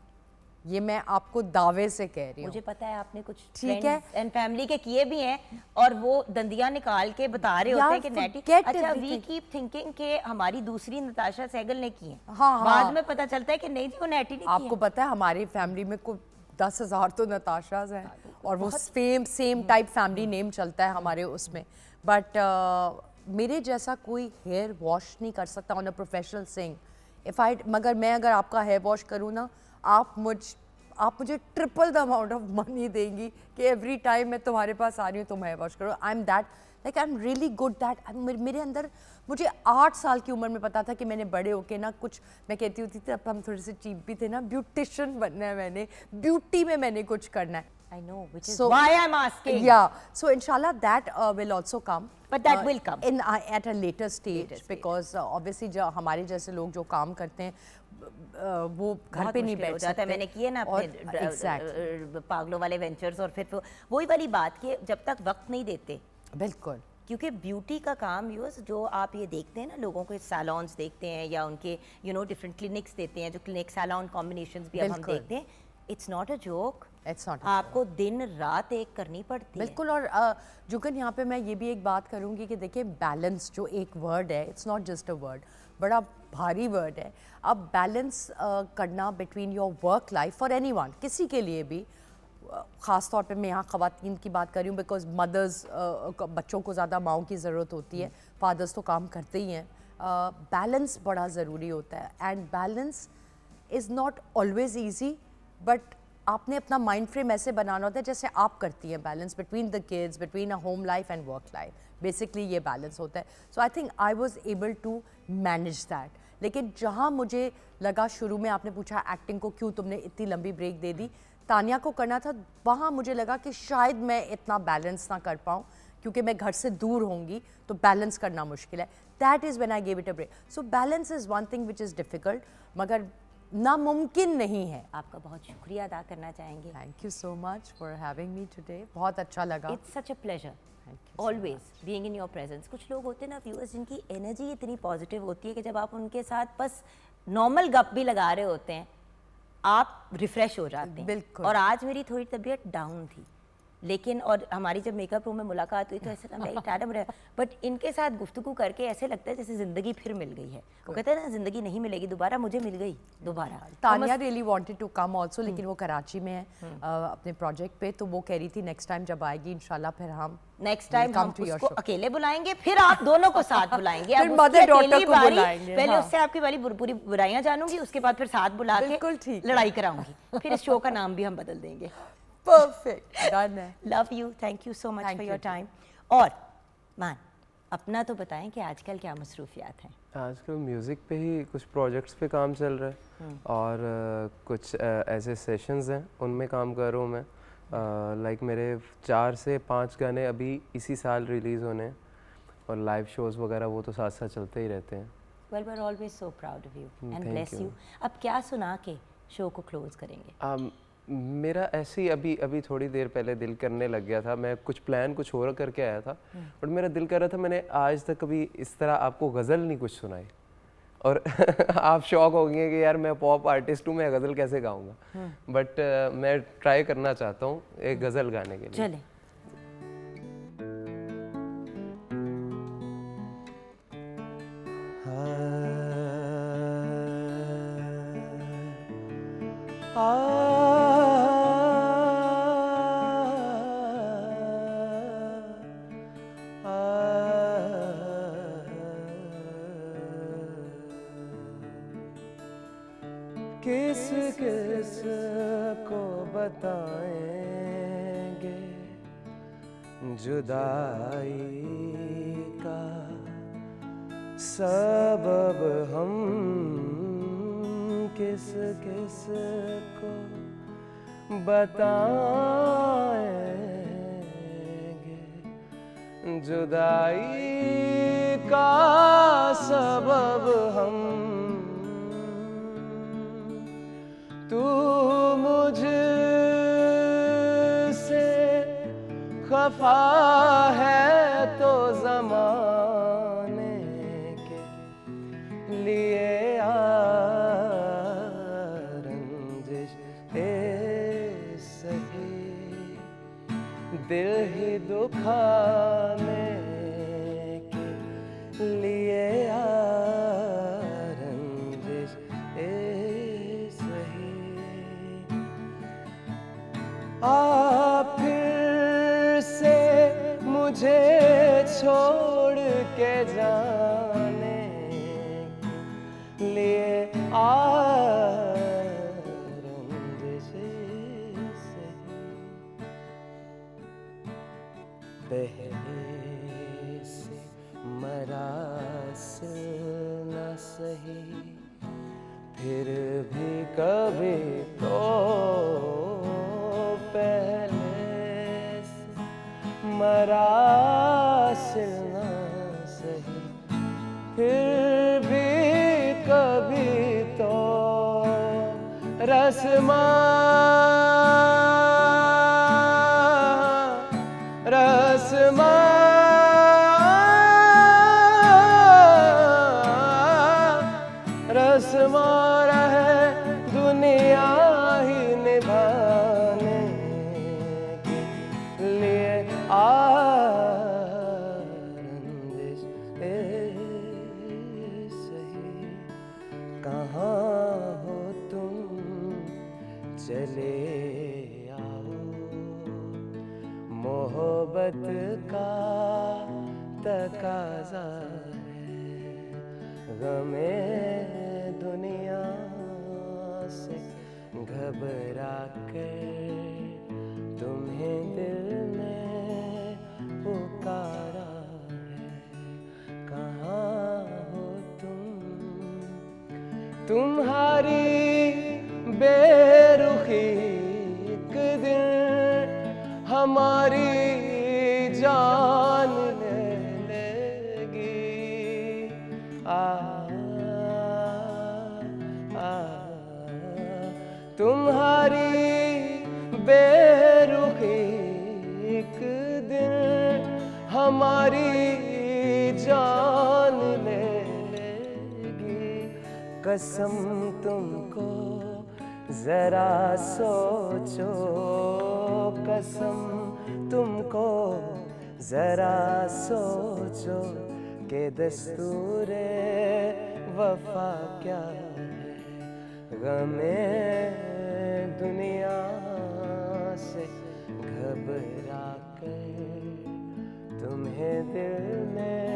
ये मैं आपको दावे से कह रही हूँ मुझे पता है आपने कुछ ठीक है एंड फैमिली के किए भी हैं और वो दंदिया निकाल के बता रहे होते हैं कि नेटी अच्छा वी कीप थिंकिंग के हमारी दूसरी नताशा सैगल ने की है हाँ, हाँ, बाद में पता चलता है कि नहीं थी वो नेटी ने आपको की है। पता है हमारी फैमिली में कुछ दस हज़ार तो नताशाज हैं और वो same same type family name चलता है हमारे उसमें बट uh, मेरे जैसा कोई हेयर वॉश नहीं कर सकता on a professional thing if I मगर मैं अगर आपका हेयर वॉश करूँ ना आप मुझ आप मुझे triple the amount of money देंगी कि एवरी टाइम मैं तुम्हारे पास आ रही हूँ तुम हेयर वॉश करो I am that like I am really good that मेरे अंदर मुझे आठ साल की उम्र में पता था कि मैंने बड़े होके ना कुछ मैं कहती होती थी अब हम थोड़े से चीप भी थे ना ब्यूटिशन बनना है मैंने ब्यूटी में मैंने कुछ करना है I know, which is so, why I'm asking. Yeah. So, inshallah, that uh, will also come. But that uh, will come. In, uh, at a later stage, later because Uh, obviously, हमारे जैसे लोग जो काम करते हैं वो घर पे नहीं बैठ जाता मैंने किए ना अपने पागलों वाले वेंचर्स और फिर वही वाली बात कि जब तक वक्त नहीं देते बिल्कुल क्योंकि ब्यूटी का काम यूज जो आप ये देखते हैं ना लोगों को सैलॉन्स देखते हैं या उनके यू नो डिफरेंट क्लिनिक्स देते हैं जो क्लिनिक सैलॉन कॉम्बिनेशन भी हम देखते हैं it's not a joke it's not आपको दिन रात एक करनी पड़ती बिल्कुल है। और जुगन यहाँ पे मैं ये भी एक बात करूँगी कि देखिए बैलेंस जो एक वर्ड है it's not just a word बड़ा भारी वर्ड है अब बैलेंस करना between your work life for any किसी के लिए भी ख़ास तौर पे मैं यहाँ ख़वान की बात कर रही हूँ बिकॉज मदर्स बच्चों को ज़्यादा माओ की ज़रूरत होती है फादर्स तो काम करते ही हैं बैलेंस uh, बड़ा ज़रूरी होता है and balance is not always easy but आपने अपना माइंड फ्रेम ऐसे बनाना होता है जैसे आप करती हैं balance between the kids between a home life and work life basically ये बैलेंस होता है so I think I was able to manage that लेकिन जहाँ मुझे लगा शुरू में आपने पूछा एक्टिंग को क्यों तुमने इतनी लंबी ब्रेक दे दी तानिया को करना था वहाँ मुझे लगा कि शायद मैं इतना बैलेंस ना कर पाऊँ क्योंकि मैं घर से दूर होंगी तो बैलेंस करना मुश्किल है that is when I gave it a break so balance is one thing which is difficult मगर नामुमकिन नहीं है आपका बहुत शुक्रिया अदा करना चाहेंगे thank you so much for having me today बहुत अच्छा लगा it's such a pleasure always being in your presence कुछ लोग होते हैं ना व्यूअर्स जिनकी एनर्जी इतनी पॉजिटिव होती है कि जब आप उनके साथ बस नॉर्मल गप भी लगा रहे होते हैं आप रिफ्रेश हो जाते हैं बिल्कुल और आज मेरी थोड़ी तबीयत डाउन थी लेकिन और हमारी जब मेकअप रूम में मुलाकात हुई तो ऐसा मैं मैडम रहा बट इनके साथ गुफ्तु करके ऐसे लगता है जैसे ज़िंदगी फिर मिल गई है वो कहते हैं ना ज़िंदगी नहीं मिलेगी दोबारा मुझे मिल गई दोबारा हाँ, Tania really wanted to come also लेकिन हम्म। वो कराची में है हम्म। अपने प्रोजेक्ट पे तो वो कह रही थी नेक्स्ट टाइम जब आएगी इनशाला फिर हम नेक्स्ट टाइम हम उसको अकेले बुलाएंगे फिर आप दोनों को साथ बुलाएंगे फिर मदर डॉटर को बुलाएंगे पहले हाँ। उससे आपकी वाली पूरी बुराइयां जानूंगी उसके बाद फिर साथ बुला के लड़ाई कराऊंगी फिर इस शो का नाम भी हम बदल देंगे परफेक्ट डन है love you thank you so much for your time और मान अपना तो बताएं कि आजकल क्या मसरूफियात हैं आजकल म्यूज़िक पे ही कुछ प्रोजेक्ट्स पे काम चल रहा है हम्म। और uh, कुछ uh, ऐसे सेशंस हैं उनमें काम कर रहा हूँ मैं लाइक uh, like मेरे चार से पांच गाने अभी इसी साल रिलीज़ होने और लाइव शोज़ वगैरह वो तो साथ साथ चलते ही रहते हैं well we are always so proud of you and bless you अब क्या सुना के शो को क्लोज करेंगे um, मेरा ऐसे ही अभी अभी थोड़ी देर पहले दिल करने लग गया था मैं कुछ प्लान कुछ और करके आया था बट हम्म। मेरा दिल कर रहा था मैंने आज तक कभी इस तरह आपको गज़ल नहीं कुछ सुनाई और आप शौक हो गए कि यार मैं पॉप आर्टिस्ट हूँ मैं गज़ल कैसे गाऊंगा बट हम्म। uh, मैं ट्राई करना चाहता हूँ एक गज़ल गाने के लिए Maximize. कसम तुमको जरा सोचो कसम तुमको जरा सोचो के दस्तूर वफा क्या गमे दुनिया से घबरा कर तुम्हें दिल में